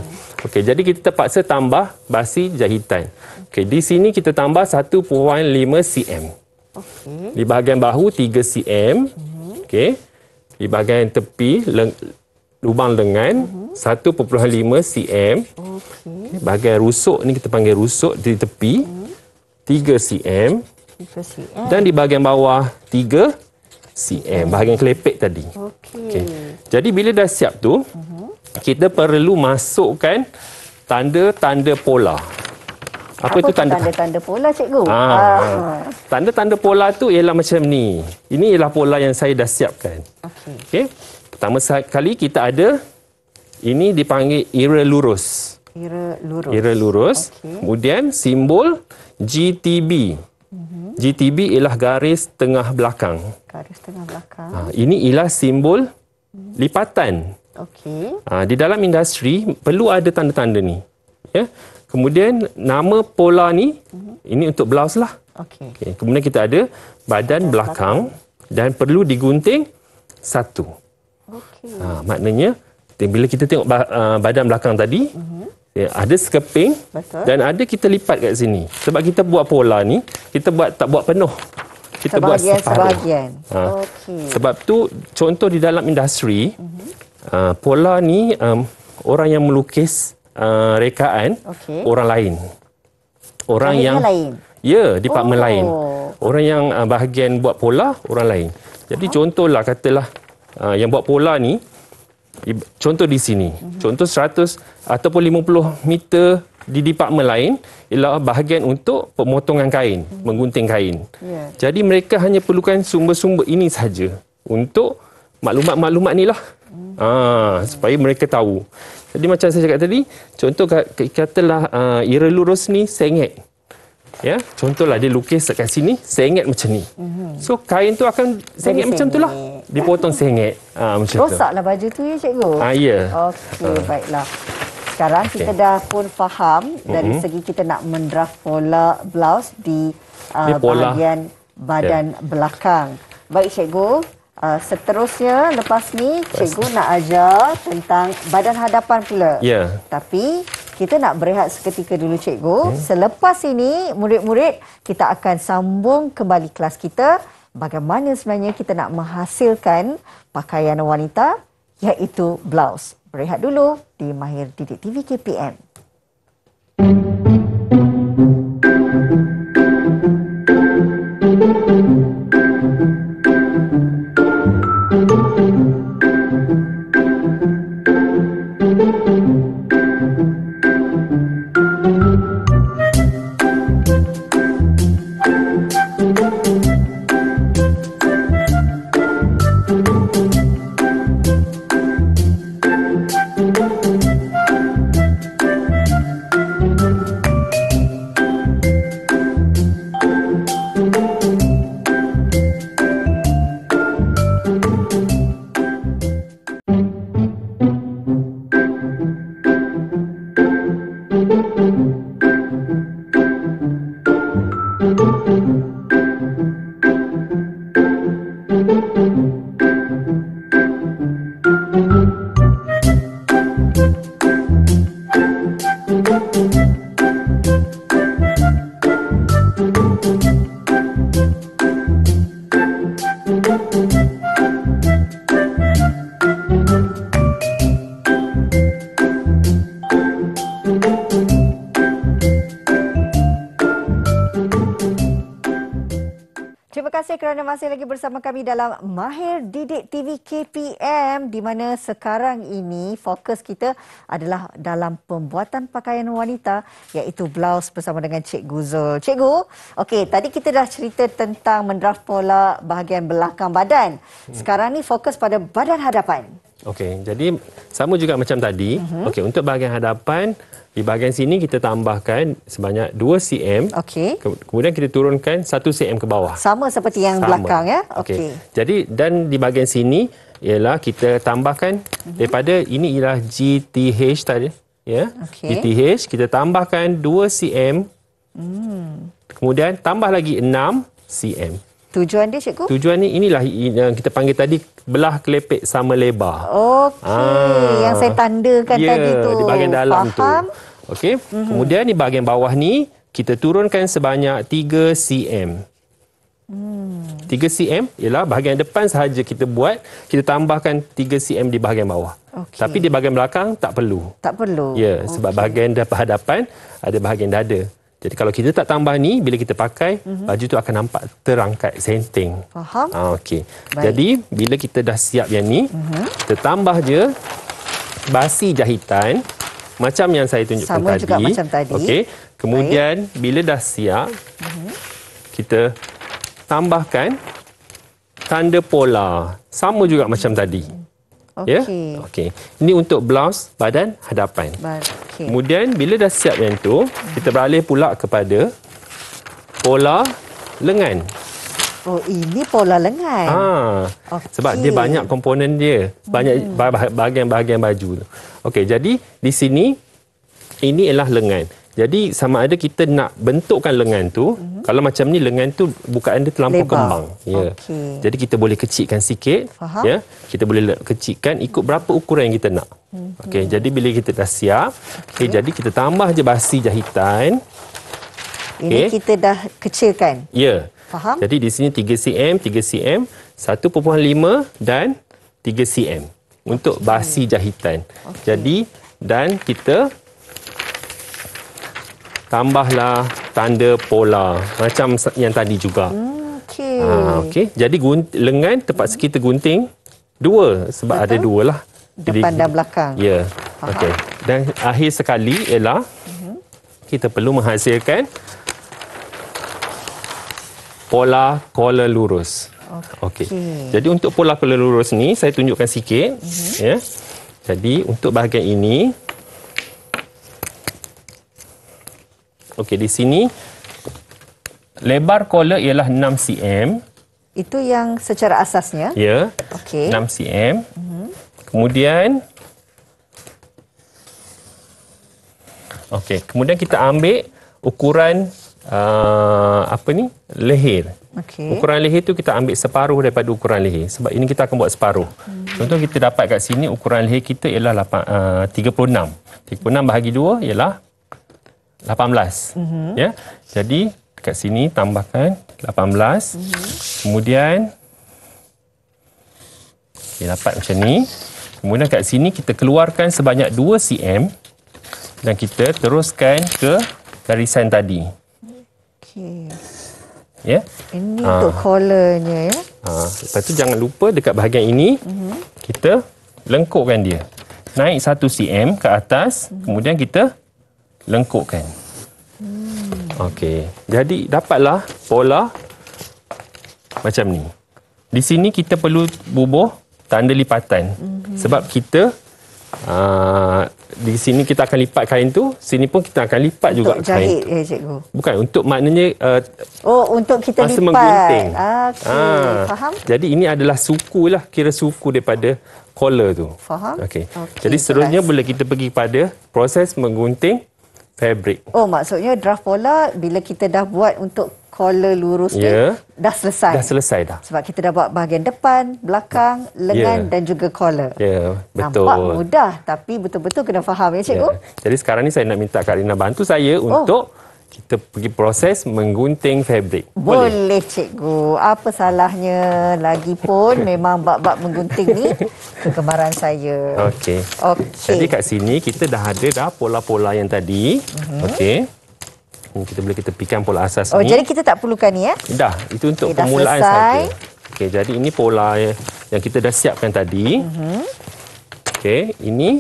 [SPEAKER 2] Okey, jadi kita terpaksa tambah basi jahitan. Okey, di sini kita tambah 1.5 cm. Okey. Di bahagian bahu 3 cm. Hmm. Okey. Di bahagian tepi leng, lubang lengan hmm. uh-huh. 1.5 cm. Okey. Okay. Bahagian rusuk ni kita panggil rusuk di tepi uh 3 cm. Dan di bahagian bawah 3 cm, bahagian kelepek tadi. Okey. Okay. Jadi bila dah siap tu, uh-huh. kita perlu masukkan tanda-tanda pola. Apa, Apa tu tanda?
[SPEAKER 3] tanda pola cikgu? Ha. Ah.
[SPEAKER 2] Tanda-tanda pola tu ialah macam ni. Ini ialah pola yang saya dah siapkan. Okey. Okay. Pertama sekali kita ada ini dipanggil ira lurus.
[SPEAKER 1] Ira lurus. Ira
[SPEAKER 2] lurus. Okay. Kemudian simbol GTB. Mm-hmm. GTB ialah garis tengah belakang.
[SPEAKER 3] Garis tengah belakang. Ha, ini
[SPEAKER 2] ialah simbol mm-hmm. lipatan.
[SPEAKER 3] Okey.
[SPEAKER 2] Ha, di dalam industri perlu ada tanda-tanda ni. Ya. Kemudian nama pola ni mm-hmm. ini untuk blouse lah. Okey. Okay. Kemudian kita ada badan belakang, belakang dan perlu digunting satu.
[SPEAKER 1] Okey. Ha,
[SPEAKER 2] maknanya bila kita tengok badan belakang tadi mm-hmm. Ya, ada sekeping Betul. dan ada kita lipat kat sini. Sebab kita buat pola ni, kita buat tak buat penuh. Kita sebahagian, buat separuh. sebahagian. Ha. Okay. Sebab tu contoh di dalam industri, uh-huh. uh, pola ni um, orang yang melukis uh, rekaan okay. orang lain. Orang Jadi yang lain. Ya, department oh. lain. Orang yang uh, bahagian buat pola orang lain. Jadi uh-huh. contohlah katalah uh, yang buat pola ni contoh di sini mm-hmm. contoh 100 ataupun 50 meter di department lain ialah bahagian untuk pemotongan kain hmm menggunting kain yeah. jadi mereka hanya perlukan sumber-sumber ini saja untuk maklumat-maklumat inilah mm-hmm. ah supaya mereka tahu jadi macam saya cakap tadi contoh katalah uh, ira lurus ni sengit Ya, contohlah dia lukis kat sini sengit macam ni. Mhm. So kain tu akan
[SPEAKER 3] sengit, macam tu lah
[SPEAKER 2] Dipotong sengit. ha, macam Rosaklah tu. Rosaklah
[SPEAKER 3] baju tu ya cikgu. Ah ya. Okey, uh. baiklah. Sekarang okay. kita dah pun faham mm-hmm. dari mhm. segi kita nak mendraft pola blouse di uh, bahagian badan yeah. belakang. Baik cikgu, Uh, seterusnya lepas ni cikgu nak ajar tentang badan hadapan pula. Ya. Yeah. Tapi kita nak berehat seketika dulu cikgu. Yeah. Hmm. Selepas ini murid-murid kita akan sambung kembali kelas kita bagaimana sebenarnya kita nak menghasilkan pakaian wanita iaitu blouse. Berehat dulu di Mahir Didik TV KPM. Mm-hmm. anda masih lagi bersama kami dalam Mahir Didik TV KPM di mana sekarang ini fokus kita adalah dalam pembuatan pakaian wanita iaitu blouse bersama dengan Cikgu Zul. Cikgu, okey ya. tadi kita dah cerita tentang mendraft pola bahagian belakang badan. Hmm. Sekarang ni fokus pada badan hadapan.
[SPEAKER 2] Okey, jadi sama juga macam tadi. Uh-huh. Okey, untuk bahagian hadapan di bahagian sini kita tambahkan sebanyak 2 cm. Okey. Kemudian kita turunkan 1 cm ke bawah. Sama
[SPEAKER 3] seperti yang Sama. belakang ya. Okey. Okay.
[SPEAKER 2] Jadi dan di bahagian sini ialah kita tambahkan mm -hmm. daripada ini ialah GTH tadi ya. Okay. GTH kita tambahkan 2 cm.
[SPEAKER 3] Mm.
[SPEAKER 2] Kemudian tambah lagi 6 cm.
[SPEAKER 3] Tujuan dia cikgu?
[SPEAKER 2] Tujuan ni inilah yang kita panggil tadi belah kelepek sama lebar.
[SPEAKER 3] Okey, ah. yang saya tandakan yeah, tadi tu. Di bahagian dalam Faham?
[SPEAKER 2] tu. Okey. Mm-hmm. Kemudian ni bahagian bawah ni kita turunkan sebanyak 3 cm. Hmm. 3 cm ialah bahagian depan sahaja kita buat, kita tambahkan 3 cm di bahagian bawah. Okay. Tapi di bahagian belakang tak perlu.
[SPEAKER 3] Tak perlu. Ya, yeah, sebab bahagian
[SPEAKER 2] depan hadapan ada bahagian dada. Jadi kalau kita tak tambah ni, bila kita pakai, mm-hmm. baju tu akan nampak terangkat, senting. Faham. Ah, Okey. Jadi, bila kita dah siap yang ni, mm-hmm. kita tambah je basi jahitan. Macam yang saya tunjukkan Sama tadi. Sama juga macam tadi. Okey. Kemudian, Baik. bila dah siap, mm-hmm. kita tambahkan tanda pola. Sama juga macam tadi. Ya? Okey. Yeah? Okey. Ini untuk blouse badan hadapan.
[SPEAKER 3] Okey.
[SPEAKER 2] Kemudian bila dah siap yang tu, hmm. kita beralih pula kepada pola lengan.
[SPEAKER 3] Oh, ini pola lengan. Ah, ha. Okay. Sebab dia banyak
[SPEAKER 2] komponen dia. Banyak hmm. bahagian-bahagian baju. Okay, jadi di sini ini ialah lengan. Jadi sama ada kita nak bentukkan lengan tu, mm-hmm. kalau macam ni lengan tu bukaan dia terlampau Lebar. kembang. Ya. Okay. Jadi kita boleh kecilkan sikit, Faham. ya. Kita boleh kecilkan ikut berapa ukuran yang kita nak. Mm-hmm. Okey, jadi bila kita dah siap, okey okay, jadi kita tambah je basi jahitan. Ini
[SPEAKER 3] kita dah kecilkan. Ya. Faham? Jadi
[SPEAKER 2] di sini 3 cm, 3 cm, 1.5 dan 3 cm untuk basi jahitan. Okay. Jadi dan kita tambahlah tanda pola macam yang tadi juga. Hmm,
[SPEAKER 3] okey. Ha, ah, okay.
[SPEAKER 2] Jadi gunt, lengan tepat kita gunting dua sebab Betul. ada dua lah. Depan dan
[SPEAKER 3] belakang. Ya.
[SPEAKER 2] Okay. Dan akhir sekali ialah mhm. kita perlu menghasilkan pola kola lurus. Okey. Okay. Jadi untuk pola kola lurus ni saya tunjukkan sikit. Uh mhm. -huh. ya. Jadi untuk bahagian ini, Okey, di sini lebar collar ialah 6 cm.
[SPEAKER 3] Itu yang secara asasnya. Ya. Okey. 6
[SPEAKER 2] cm. Mm-hmm. Kemudian Okey, kemudian kita ambil ukuran uh, apa ni? leher. Okay. Ukuran leher tu kita ambil separuh daripada ukuran leher sebab ini kita akan buat separuh. Hmm. Contoh kita dapat kat sini ukuran leher kita ialah 8, uh, 36. 36 bahagi 2 ialah 18. Mm-hmm. Ya. Jadi dekat sini tambahkan 18. Mm-hmm. Kemudian okay, dapat macam ni. Kemudian kat sini kita keluarkan sebanyak 2 cm dan kita teruskan ke garisan tadi. Okey. Ya.
[SPEAKER 3] Ini ha. untuk collarnya ya.
[SPEAKER 2] Ha. Lepas tu jangan lupa dekat bahagian ini mm-hmm. kita lengkukkan dia. Naik 1 cm ke atas, mm-hmm. kemudian kita lengkukkan. Hmm. Okey. Jadi dapatlah pola macam ni. Di sini kita perlu bubuh tanda lipatan. Hmm. Sebab kita Uh, di sini kita akan lipat kain tu sini pun kita akan lipat untuk juga kain tu. ya cikgu bukan untuk maknanya uh,
[SPEAKER 3] oh untuk kita lipat masa menggunting ah, okay. uh, ah. faham jadi
[SPEAKER 2] ini adalah suku lah kira suku daripada collar tu
[SPEAKER 3] faham okay. Okay, jadi seterusnya
[SPEAKER 2] boleh kita pergi pada proses menggunting fabric.
[SPEAKER 3] Oh, maksudnya draft pola bila kita dah buat untuk collar lurus yeah. tu dah selesai. Dah
[SPEAKER 2] selesai dah. Sebab
[SPEAKER 3] kita dah buat bahagian depan, belakang, ya. lengan yeah. dan juga collar.
[SPEAKER 2] Ya, yeah, betul. Nampak
[SPEAKER 3] mudah tapi betul-betul kena faham ya cikgu. Yeah.
[SPEAKER 2] Jadi sekarang ni saya nak minta Karina bantu saya oh. untuk kita pergi proses menggunting fabrik.
[SPEAKER 3] Boleh, Boleh cikgu. Apa salahnya lagipun memang bab-bab menggunting ni kegemaran saya. Okey. Okey. Jadi
[SPEAKER 2] kat sini kita dah ada dah pola-pola yang tadi. Mm-hmm. Okey. Kita boleh kita pikan pola asas oh, ni. Jadi
[SPEAKER 3] kita tak perlukan ni ya?
[SPEAKER 2] Dah, itu untuk okay, permulaan saja. Okey, jadi ini pola yang kita dah siapkan tadi. Mm-hmm. Okey, ini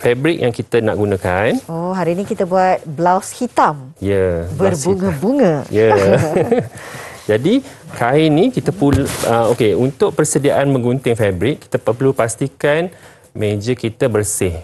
[SPEAKER 2] fabric yang kita nak gunakan.
[SPEAKER 3] Oh, hari ini kita buat blouse hitam. Ya. Yeah, Berbunga-bunga. Ya. Yeah.
[SPEAKER 2] Jadi, kain ni kita pul uh, okey, untuk persediaan menggunting fabric, kita perlu pastikan meja kita bersih.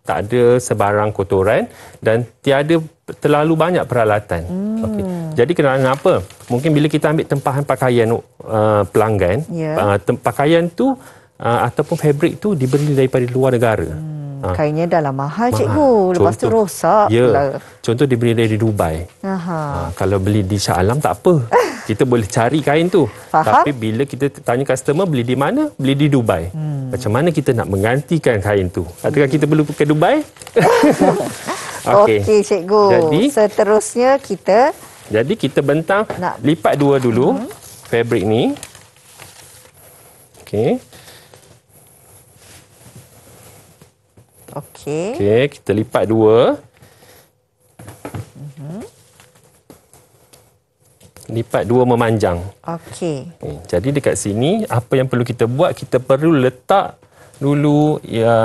[SPEAKER 2] Tak ada sebarang kotoran dan tiada terlalu banyak peralatan. Hmm. Okey. Jadi kenalan kenapa? Mungkin bila kita ambil tempahan pakaian uh, pelanggan, yeah. uh, pakaian tu uh, ataupun fabric tu diberi daripada luar negara. Hmm, ah. kainnya
[SPEAKER 3] dah lah mahal, cikgu. Lepas contoh, tu rosak ya, pula.
[SPEAKER 2] Contoh diberi dari Dubai.
[SPEAKER 3] Aha. Uh,
[SPEAKER 2] kalau beli di Shah Alam tak apa. Kita boleh cari kain tu. Faham? Tapi bila kita tanya customer beli di mana? Beli di Dubai. Hmm. Macam mana kita nak menggantikan kain tu? Katakan hmm. kita perlu ke Dubai?
[SPEAKER 3] Okey okay, cikgu. Jadi seterusnya kita
[SPEAKER 2] Jadi kita bentang nak. lipat dua dulu hmm. fabric ni. Okey. Okey. Okey, kita lipat dua. Mhm. Lipat dua memanjang.
[SPEAKER 1] Okey. Okay,
[SPEAKER 2] jadi dekat sini, apa yang perlu kita buat, kita perlu letak dulu ya,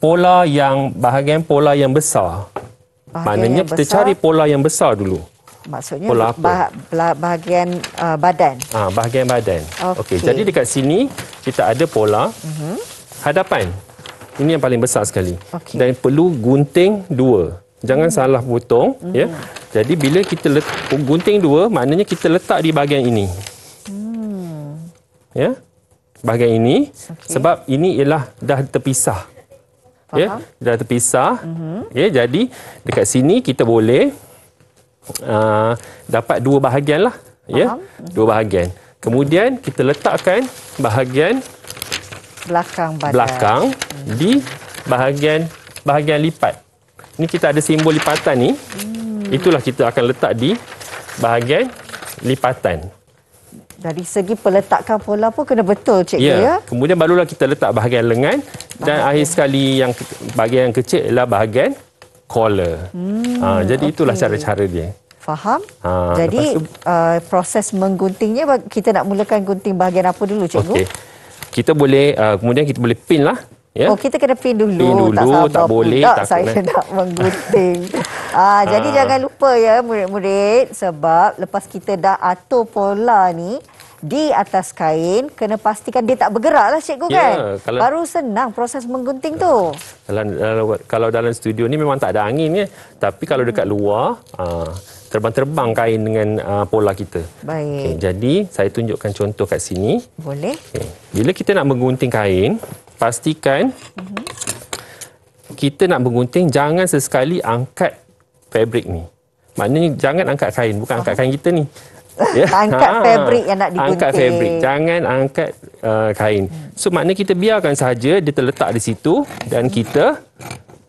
[SPEAKER 2] pola yang, bahagian pola yang besar.
[SPEAKER 3] Bahagian Maknanya yang kita besar, cari
[SPEAKER 2] pola yang besar dulu.
[SPEAKER 3] Maksudnya pola apa? Bah, bahagian uh, badan.
[SPEAKER 2] Ah, bahagian badan. Okey. Okay, jadi dekat sini, kita ada pola uh-huh. hadapan. Ini yang paling besar sekali. Okay. Dan perlu gunting dua. Jangan hmm. salah potong. Hmm. Ya. Mhm. Jadi bila kita letak, gunting dua, maknanya kita letak di bahagian ini. Hmm. Ya. Bahagian ini. Okay. Sebab ini ialah dah terpisah. Ya, dah terpisah. Hmm. Ya, jadi dekat sini kita boleh uh, dapat dua bahagian lah. Ya, dua bahagian. Kemudian kita letakkan bahagian
[SPEAKER 3] belakang badan. Belakang
[SPEAKER 2] hmm. di bahagian bahagian lipat. ini kita ada simbol lipatan ni. Hmm. Itulah kita akan letak di bahagian lipatan.
[SPEAKER 3] Dari segi peletakan pola pun kena betul cikgu ya. ya?
[SPEAKER 2] Kemudian barulah kita letak bahagian lengan bahagian. dan akhir sekali yang bahagian yang kecil ialah bahagian collar. Hmm. Ha, jadi itulah cara-cara dia. Faham? Ha, jadi tu,
[SPEAKER 3] uh, proses mengguntingnya kita nak mulakan gunting bahagian apa dulu cikgu? Okay
[SPEAKER 2] kita boleh uh, kemudian kita boleh pin lah Yeah. Oh
[SPEAKER 3] kita kena pin dulu, pin dulu tak, tak boleh tak saya kena. nak menggunting. Ah, ah jadi ah. jangan lupa ya murid-murid sebab lepas kita dah atur pola ni di atas kain kena pastikan dia tak bergerak lah cikgu yeah, kan. Kalau, Baru senang proses menggunting tu.
[SPEAKER 2] Kalau, kalau dalam studio ni memang tak ada angin ya tapi kalau dekat hmm. luar ah terbang-terbang kain dengan uh, pola kita. Baik. Okay, jadi saya tunjukkan contoh kat sini. Boleh. Okay. Bila kita nak menggunting kain, pastikan mm-hmm. kita nak menggunting jangan sesekali angkat fabric ni. Maknanya jangan angkat kain, bukan angkat kain kita ni. Yeah. angkat ha. fabric yang nak digunting. Angkat fabric, jangan angkat uh, kain. So maknanya kita biarkan saja dia terletak di situ dan kita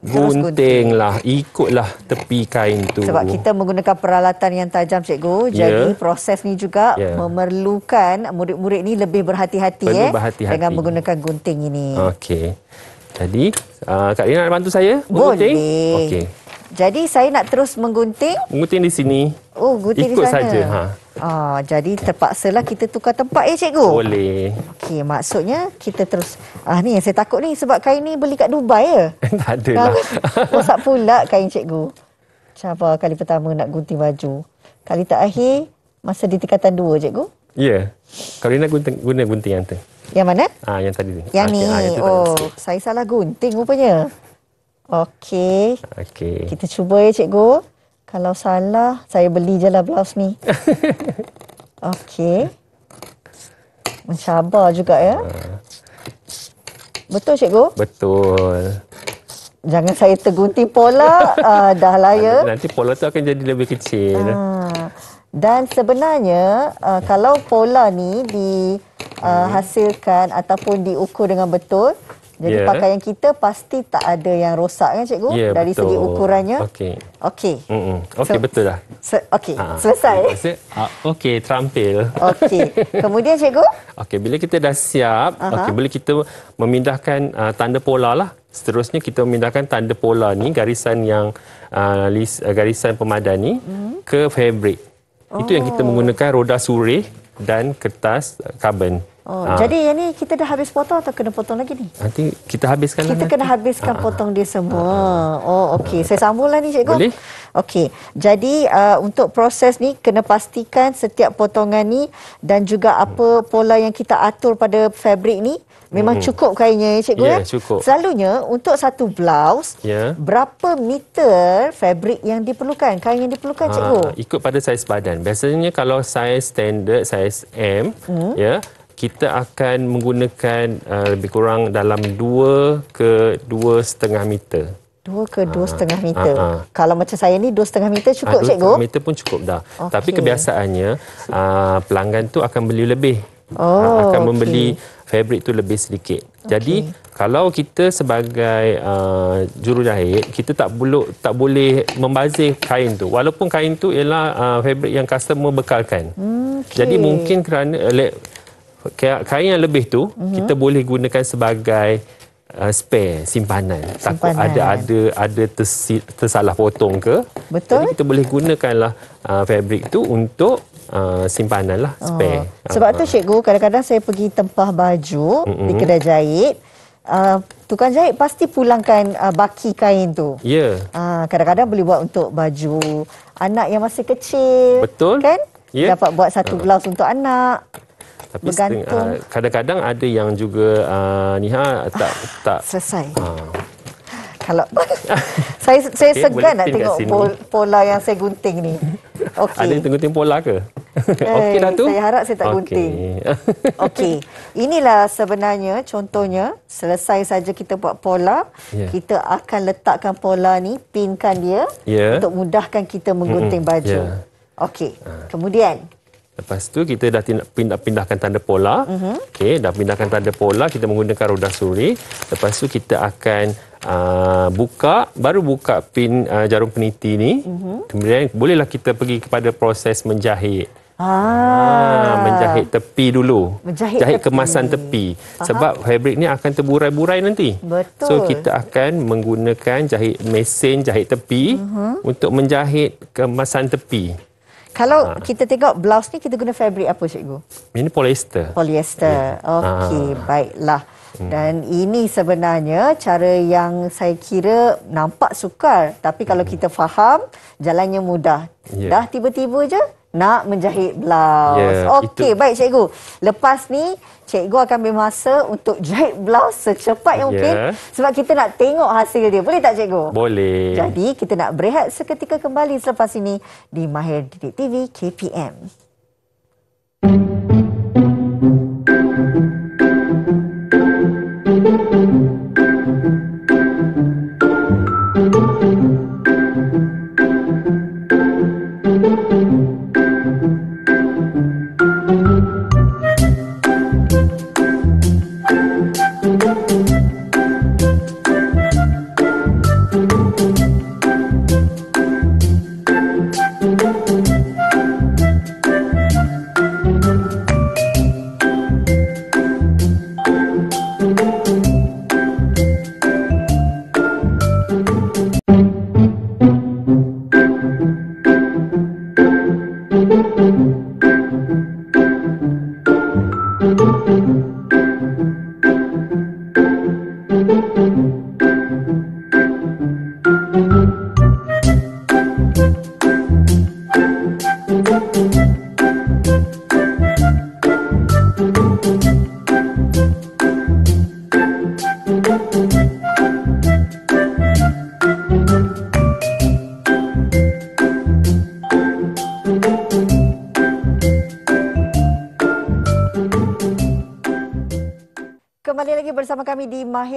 [SPEAKER 2] gunting lah ikutlah tepi kain tu sebab kita
[SPEAKER 3] menggunakan peralatan yang tajam cikgu ya. jadi yeah. proses ni juga yeah. memerlukan murid-murid ni lebih berhati-hati eh ya, berhati dengan menggunakan gunting ini
[SPEAKER 2] okey jadi uh, Kak Lina nak bantu saya gunting okey
[SPEAKER 3] jadi saya nak terus menggunting.
[SPEAKER 2] Menggunting di sini.
[SPEAKER 3] Oh, gunting Ikut di sana. Ikut saja. Ha. Ah, jadi terpaksalah kita tukar tempat ya cikgu.
[SPEAKER 2] Boleh.
[SPEAKER 3] Okey, maksudnya kita terus ah ni saya takut ni sebab kain ni beli kat Dubai ya.
[SPEAKER 2] tak ada lah.
[SPEAKER 3] Rosak pula kain cikgu. Cuba kali pertama nak gunting baju. Kali tak akhir masa di tingkatan dua, cikgu.
[SPEAKER 2] Ya. Yeah. Kali nak gunting guna gunting yang tu. Yang mana? Ah, yang tadi ni. Yang ah, ni.
[SPEAKER 3] Okay. Ah, yang oh, tadi. saya salah gunting rupanya. Okey. Okey. Kita cuba ya cikgu. Kalau salah, saya beli je lah blouse ni. Okey. Mencabar juga ya. Ah. Betul cikgu?
[SPEAKER 2] Betul.
[SPEAKER 3] Jangan saya tergunting pola. uh, dah lah ya.
[SPEAKER 2] Nanti pola tu akan jadi lebih
[SPEAKER 3] kecil. Uh, dan sebenarnya, uh, kalau pola ni dihasilkan uh, hmm. ataupun diukur dengan betul, jadi yeah. pakaian kita pasti tak ada yang rosak kan cikgu yeah, dari betul. segi ukurannya. Okey. Okey.
[SPEAKER 1] Okey so, betul dah.
[SPEAKER 3] Se- Okey, ha. selesai.
[SPEAKER 2] Ah, okey, terampil.
[SPEAKER 3] Okey. Kemudian cikgu?
[SPEAKER 2] Okey, bila kita dah siap, uh-huh. okey boleh kita memindahkan uh, tanda pola lah. Seterusnya kita memindahkan tanda pola ni garisan yang uh, ah, list, uh, garisan pemadan ni mm-hmm. ke fabric. Oh. Itu yang kita oh. menggunakan roda suri dan kertas uh,
[SPEAKER 3] Oh, ha. jadi yang ni kita dah habis potong atau kena potong lagi ni?
[SPEAKER 2] Nanti kita habiskan kita lah. kena
[SPEAKER 3] habiskan ha. potong dia semua. Ha. Oh, okey. Ha. Saya sambunglah ni cikgu. Boleh. Okey. Jadi uh, untuk proses ni kena pastikan setiap potongan ni dan juga apa pola yang kita atur pada fabrik ni memang hmm. cukup kainnya ya cikgu. Ya, yeah, cukup. Selalunya untuk satu blouse yeah. berapa meter fabrik yang diperlukan? Kain yang diperlukan ha. cikgu?
[SPEAKER 2] Ikut pada saiz badan. Biasanya kalau saiz standard saiz M, hmm. ya. Yeah, kita akan menggunakan uh, lebih kurang dalam 2 ke 2.5 meter.
[SPEAKER 3] 2 ke 2.5 ah, ah, meter. Aa. Ah. Kalau macam saya ni 2.5 meter cukup aa, cikgu? 2.5
[SPEAKER 2] meter pun cukup dah. Okay. Tapi kebiasaannya aa, pelanggan tu akan beli lebih. Oh, aa, akan membeli okay. fabric tu lebih sedikit. Okay. Jadi kalau kita sebagai aa, jurujahit, kita tak buluk, tak boleh membazir kain tu. Walaupun kain tu ialah aa, fabric yang customer bekalkan.
[SPEAKER 1] Hmm, okay. Jadi mungkin
[SPEAKER 2] kerana... Uh, kain yang lebih tu mm-hmm. kita boleh gunakan sebagai uh, spare simpanan. simpanan takut ada ada ada tersi, tersalah potong ke betul jadi kita boleh gunakanlah uh, fabric tu untuk Uh, simpanan lah oh. spare. Sebab uh, tu uh-huh.
[SPEAKER 3] cikgu kadang-kadang saya pergi tempah baju uh-uh. di kedai jahit uh, tukang jahit pasti pulangkan uh, baki kain tu. Ya. Yeah. Uh, kadang-kadang boleh buat untuk baju anak yang masih kecil. Betul. Kan? Yeah. Dapat buat satu uh blouse untuk anak tapi bergantung. Seteng, uh, ah,
[SPEAKER 2] kadang-kadang ada yang juga uh, ah, niha ah, tak ah, tak
[SPEAKER 3] selesai. Uh. Kalau saya saya okay, segan nak tengok pola yang saya gunting ni. Okey. ada
[SPEAKER 2] tengok pola ke?
[SPEAKER 3] Okey eh, dah tu. Saya harap saya tak okay. gunting. Okey. Inilah sebenarnya contohnya selesai saja kita buat pola, yeah. kita akan letakkan pola ni, pinkan dia yeah. untuk mudahkan kita menggunting mm-hmm. baju. Yeah. Okey. Kemudian
[SPEAKER 2] Lepas tu kita dah pindahkan tanda pola. Uh mhm. -huh. Okey, dah pindahkan tanda pola, kita menggunakan roda suri. Lepas tu kita akan uh, buka, baru buka pin uh, jarum peniti ni. Uh mhm. -huh. Kemudian bolehlah kita pergi kepada proses menjahit.
[SPEAKER 3] Ah, ha, menjahit
[SPEAKER 2] tepi dulu.
[SPEAKER 3] Menjahit
[SPEAKER 1] Jahit tepi. kemasan
[SPEAKER 2] tepi. Faham? Sebab fabric ni akan terburai-burai nanti.
[SPEAKER 1] Betul. So kita
[SPEAKER 2] akan menggunakan jahit mesin jahit tepi uh mhm. -huh. untuk menjahit kemasan tepi.
[SPEAKER 3] Kalau ha. kita tengok blouse ni kita guna fabric apa cikgu?
[SPEAKER 2] Ini polyester.
[SPEAKER 3] Polyester. Yeah. Okey, ha. baiklah. Hmm. Dan hmm. ini sebenarnya cara yang saya kira nampak sukar tapi kalau hmm. kita faham jalannya mudah. Yeah. Dah tiba-tiba je nak menjahit blouse. Yeah, Okey, baik cikgu. Lepas ni cikgu akan ambil masa untuk jahit blouse secepat yang ya. mungkin sebab kita nak tengok hasil dia. Boleh tak cikgu? Boleh. Jadi kita nak berehat seketika kembali selepas ini di Mahir Didik TV KPM. Mm -hmm. thank you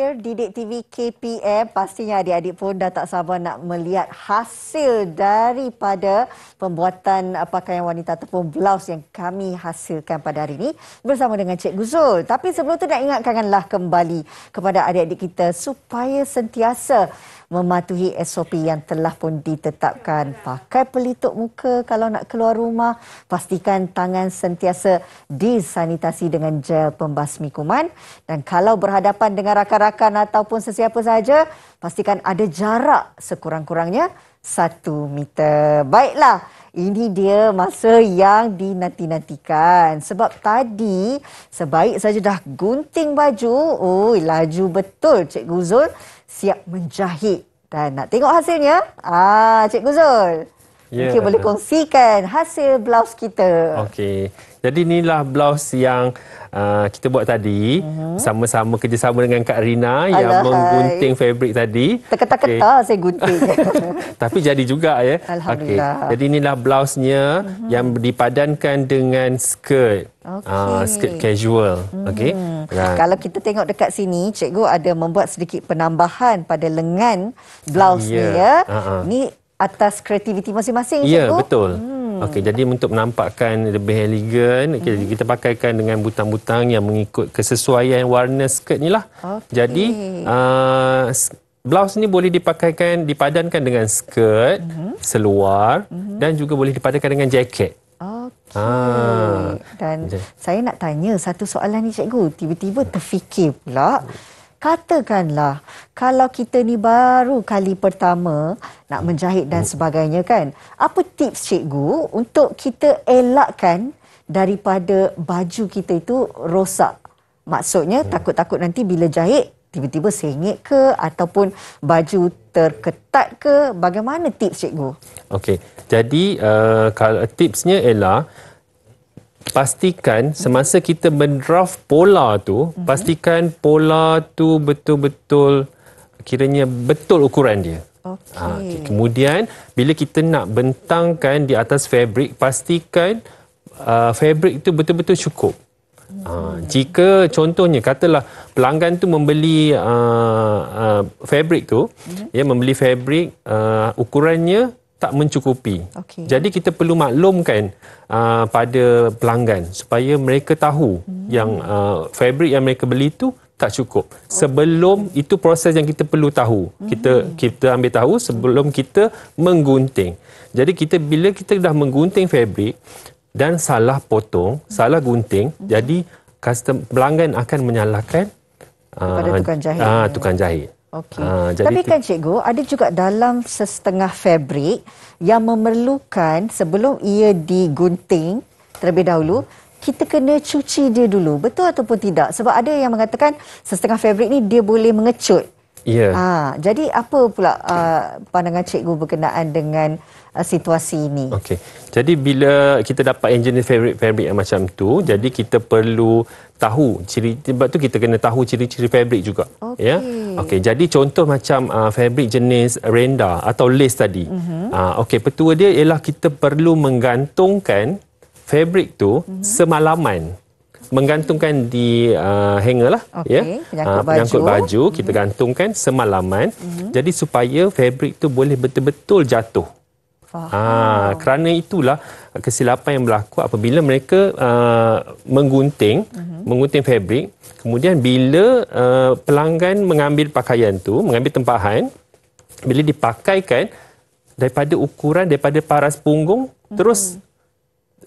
[SPEAKER 3] akhir Didik TV KPM pastinya adik-adik pun dah tak sabar nak melihat hasil daripada pembuatan uh, pakaian wanita ataupun blouse yang kami hasilkan pada hari ini bersama dengan Cikgu Zul. Tapi sebelum itu nak ingatkanlah kembali kepada adik-adik kita supaya sentiasa mematuhi SOP yang telah pun ditetapkan. Pakai pelitup muka kalau nak keluar rumah, pastikan tangan sentiasa disanitasi dengan gel pembasmi kuman dan kalau berhadapan dengan rakan-rakan ataupun sesiapa sahaja, pastikan ada jarak sekurang-kurangnya satu meter. Baiklah, ini dia masa yang dinanti-nantikan. Sebab tadi sebaik saja dah gunting baju. Oh, laju betul Cikgu Zul siap menjahit dan nak tengok hasilnya ah cikgu Zul yeah. Ya, mungkin boleh kongsikan hasil blouse kita
[SPEAKER 2] okey jadi inilah blouse yang uh, kita buat tadi uh-huh. sama-sama kerjasama dengan Kak Rina Alahai. yang menggunting fabric tadi. Teketa-keta okay. saya gunting. Tapi jadi juga ya. Alhamdulillah. Okay. Jadi inilah blouse-nya uh-huh. yang dipadankan dengan skirt. Ah, okay. Uh, skirt casual. Uh-huh. Okey. Hmm. Right. Kalau
[SPEAKER 3] kita tengok dekat sini, cikgu ada membuat sedikit penambahan pada lengan blouse uh, yeah. Ya. Ya. Uh-huh. Ah. Ni atas kreativiti masing-masing yeah, cikgu. Ya, betul. Hmm. Hmm. Okey,
[SPEAKER 2] jadi untuk menampakkan lebih elegan, hmm. kita pakaikan dengan butang-butang yang mengikut kesesuaian warna skirt ni lah.
[SPEAKER 1] Okay. Jadi,
[SPEAKER 2] uh, blouse ni boleh dipakaikan, dipadankan dengan skirt, hmm. seluar hmm. dan juga boleh dipadankan dengan jaket. Okay. Ah.
[SPEAKER 3] Dan Jadi. saya nak tanya satu soalan ni cikgu. Tiba-tiba terfikir pula katakanlah kalau kita ni baru kali pertama nak menjahit dan sebagainya kan apa tips cikgu untuk kita elakkan daripada baju kita itu rosak maksudnya ya. takut-takut nanti bila jahit tiba-tiba sengit ke ataupun baju terketat ke bagaimana tips cikgu
[SPEAKER 2] okey jadi uh, tipsnya ialah pastikan semasa kita mendraft pola tu mm-hmm. pastikan pola tu betul-betul kiranya betul ukuran dia.
[SPEAKER 1] Okay. Ha, okay.
[SPEAKER 2] Kemudian bila kita nak bentangkan di atas fabric pastikan uh, fabric tu betul-betul cukup. Ha, jika contohnya katalah pelanggan tu membeli uh, uh, fabric tu, mm-hmm. ya membeli fabric uh, ukurannya tak mencukupi. Okay. Jadi kita perlu maklumkan uh, pada pelanggan supaya mereka tahu hmm. yang uh, fabric yang mereka beli itu tak cukup. Oh. Sebelum itu proses yang kita perlu tahu. Hmm. Kita kita ambil tahu sebelum kita menggunting. Jadi kita bila kita dah menggunting fabric dan salah potong, hmm. salah gunting, hmm. jadi custom pelanggan akan menyalahkan kepada uh, tukang jahit. Uh, tukang jahit.
[SPEAKER 3] Okey. Uh, Tapi kan cikgu, ada juga dalam setengah fabrik yang memerlukan sebelum ia digunting terlebih dahulu, kita kena cuci dia dulu. Betul ataupun tidak? Sebab ada yang mengatakan setengah fabrik ni dia boleh mengecut. Ya. Ha, jadi apa pula uh, pandangan cikgu berkenaan dengan Uh, situasi ini. Okey.
[SPEAKER 2] Jadi bila kita dapat engineer fabric fabric yang macam tu, hmm. jadi kita perlu tahu ciri sebab tu kita kena tahu ciri-ciri fabric juga. Okay. Ya. Okey. Jadi contoh macam uh, fabric jenis renda atau lace tadi. Hmm. Uh, okey, petua dia ialah kita perlu menggantungkan fabric tu hmm. semalaman menggantungkan di uh, hanger lah okay, ya penyangkut, uh, penyangkut baju, baju kita mm-hmm. gantungkan semalaman mm-hmm. jadi supaya fabric tu boleh betul-betul jatuh Ah, kerana itulah kesilapan yang berlaku apabila mereka uh, menggunting, uh-huh. menggunting fabrik, kemudian bila uh, pelanggan mengambil pakaian tu, mengambil tempahan, bila dipakaikan daripada ukuran daripada paras punggung uh-huh. terus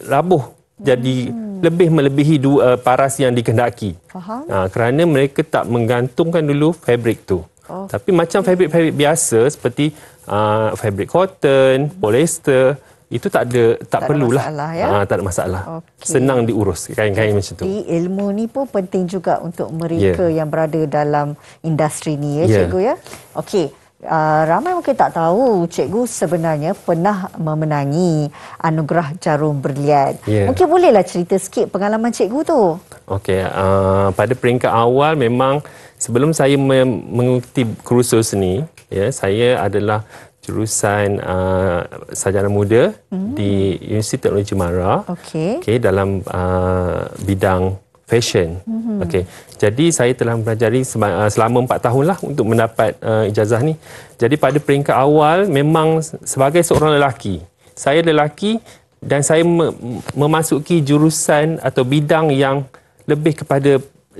[SPEAKER 2] labuh jadi hmm. lebih melebihi dua uh, paras yang dikendaki. Faham? Ha, kerana mereka tak menggantungkan dulu fabrik tu. Oh, Tapi macam fabrik-fabrik biasa seperti uh, fabric cotton, polyester itu tak ada tak, tak perlulah. Ada masalah, ya? uh, tak ada masalah. Okay. Senang diurus kain-kain macam tu.
[SPEAKER 3] Jadi ilmu ni pun penting juga untuk mereka yeah. yang berada dalam industri ni ya yeah. cikgu ya. Okey. Uh, ramai mungkin tak tahu cikgu sebenarnya pernah memenangi anugerah jarum berlian. Yeah. Mungkin bolehlah cerita sikit pengalaman cikgu tu.
[SPEAKER 2] Okey, uh, pada peringkat awal memang sebelum saya mengikuti kursus ni, ya, yeah, saya adalah jurusan uh, sarjana muda hmm. di Universiti Teknologi Mara. Okey. Okey, dalam uh, bidang fashion. Mm-hmm. Okey. Jadi saya telah mempelajari ah, selama 4 lah untuk mendapat uh, ijazah ni. Jadi pada peringkat awal memang sebagai seorang lelaki, saya lelaki dan saya me- memasuki jurusan atau bidang yang lebih kepada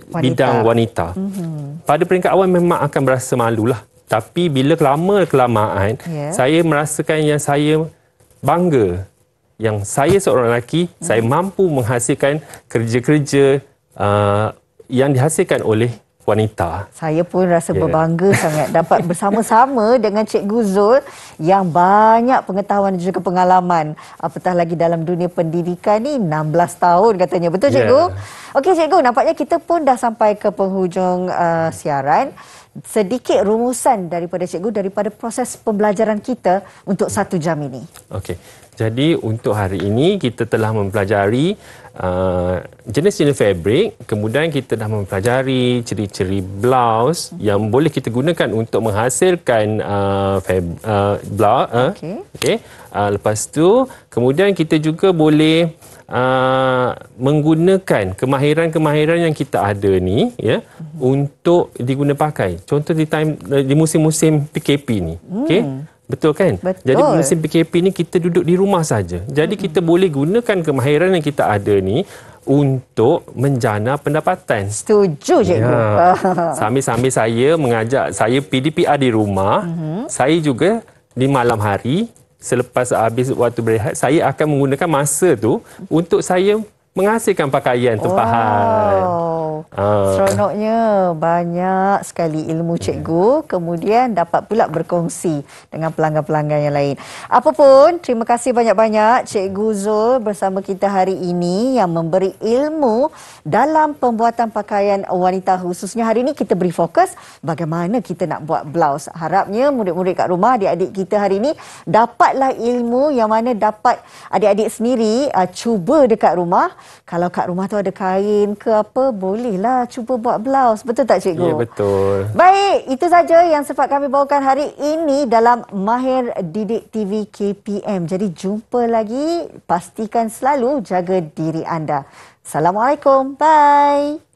[SPEAKER 2] wanita. bidang wanita.
[SPEAKER 1] Mm-hmm.
[SPEAKER 2] Pada peringkat awal memang akan berasa lah. Tapi bila lama kelamaan, yeah. saya merasakan yang saya bangga yang saya seorang lelaki, mm-hmm. saya mhm. mampu menghasilkan kerja-kerja uh, yang dihasilkan oleh wanita.
[SPEAKER 3] Saya pun rasa yeah. berbangga sangat dapat bersama-sama dengan Cik Guzul yang banyak pengetahuan dan juga pengalaman apatah lagi dalam dunia pendidikan ni 16 tahun katanya. Betul ya. Cikgu? Yeah. Okey Cikgu, nampaknya kita pun dah sampai ke penghujung uh, siaran. Sedikit rumusan daripada Cikgu daripada proses pembelajaran kita untuk satu jam ini.
[SPEAKER 2] Okey. Jadi untuk hari ini kita telah mempelajari uh, jenis-jenis fabric, kemudian kita dah mempelajari ciri-ciri blouse yang boleh kita gunakan untuk menghasilkan uh, uh, blouse. Okay. Uh, okay. Uh, lepas tu, kemudian kita juga boleh Uh, menggunakan kemahiran-kemahiran yang kita ada ni ya mm-hmm. untuk digunakan pakai contoh di time di musim-musim PKP ni mm. okey hmm. Betul kan? Betul. Jadi musim PKP ni kita duduk di rumah saja. Jadi hmm. kita boleh gunakan kemahiran yang kita ada ni untuk menjana pendapatan.
[SPEAKER 3] Setuju je. Ya.
[SPEAKER 2] Sambil-sambil saya mengajak saya PDPA di rumah, hmm. saya juga di malam hari selepas habis waktu berehat, saya akan menggunakan masa tu untuk saya menghasilkan pakaian tempahan. Wow.
[SPEAKER 1] Ah. Seronoknya
[SPEAKER 3] banyak sekali ilmu ya. cikgu hmm. kemudian dapat pula berkongsi dengan pelanggan-pelanggan yang lain. Apapun, terima kasih banyak-banyak cikgu Zul bersama kita hari ini yang memberi ilmu dalam pembuatan pakaian wanita khususnya hari ini kita beri fokus bagaimana kita nak buat blouse. Harapnya murid-murid kat rumah adik-adik kita hari ini dapatlah ilmu yang mana dapat adik-adik sendiri uh, cuba dekat rumah. Kalau kat rumah tu ada kain ke apa boleh bolehlah cuba buat blouse. Betul tak cikgu? Ya, betul. Baik, itu saja yang sempat kami bawakan hari ini dalam Mahir Didik TV KPM. Jadi jumpa lagi, pastikan selalu jaga diri anda. Assalamualaikum. Bye.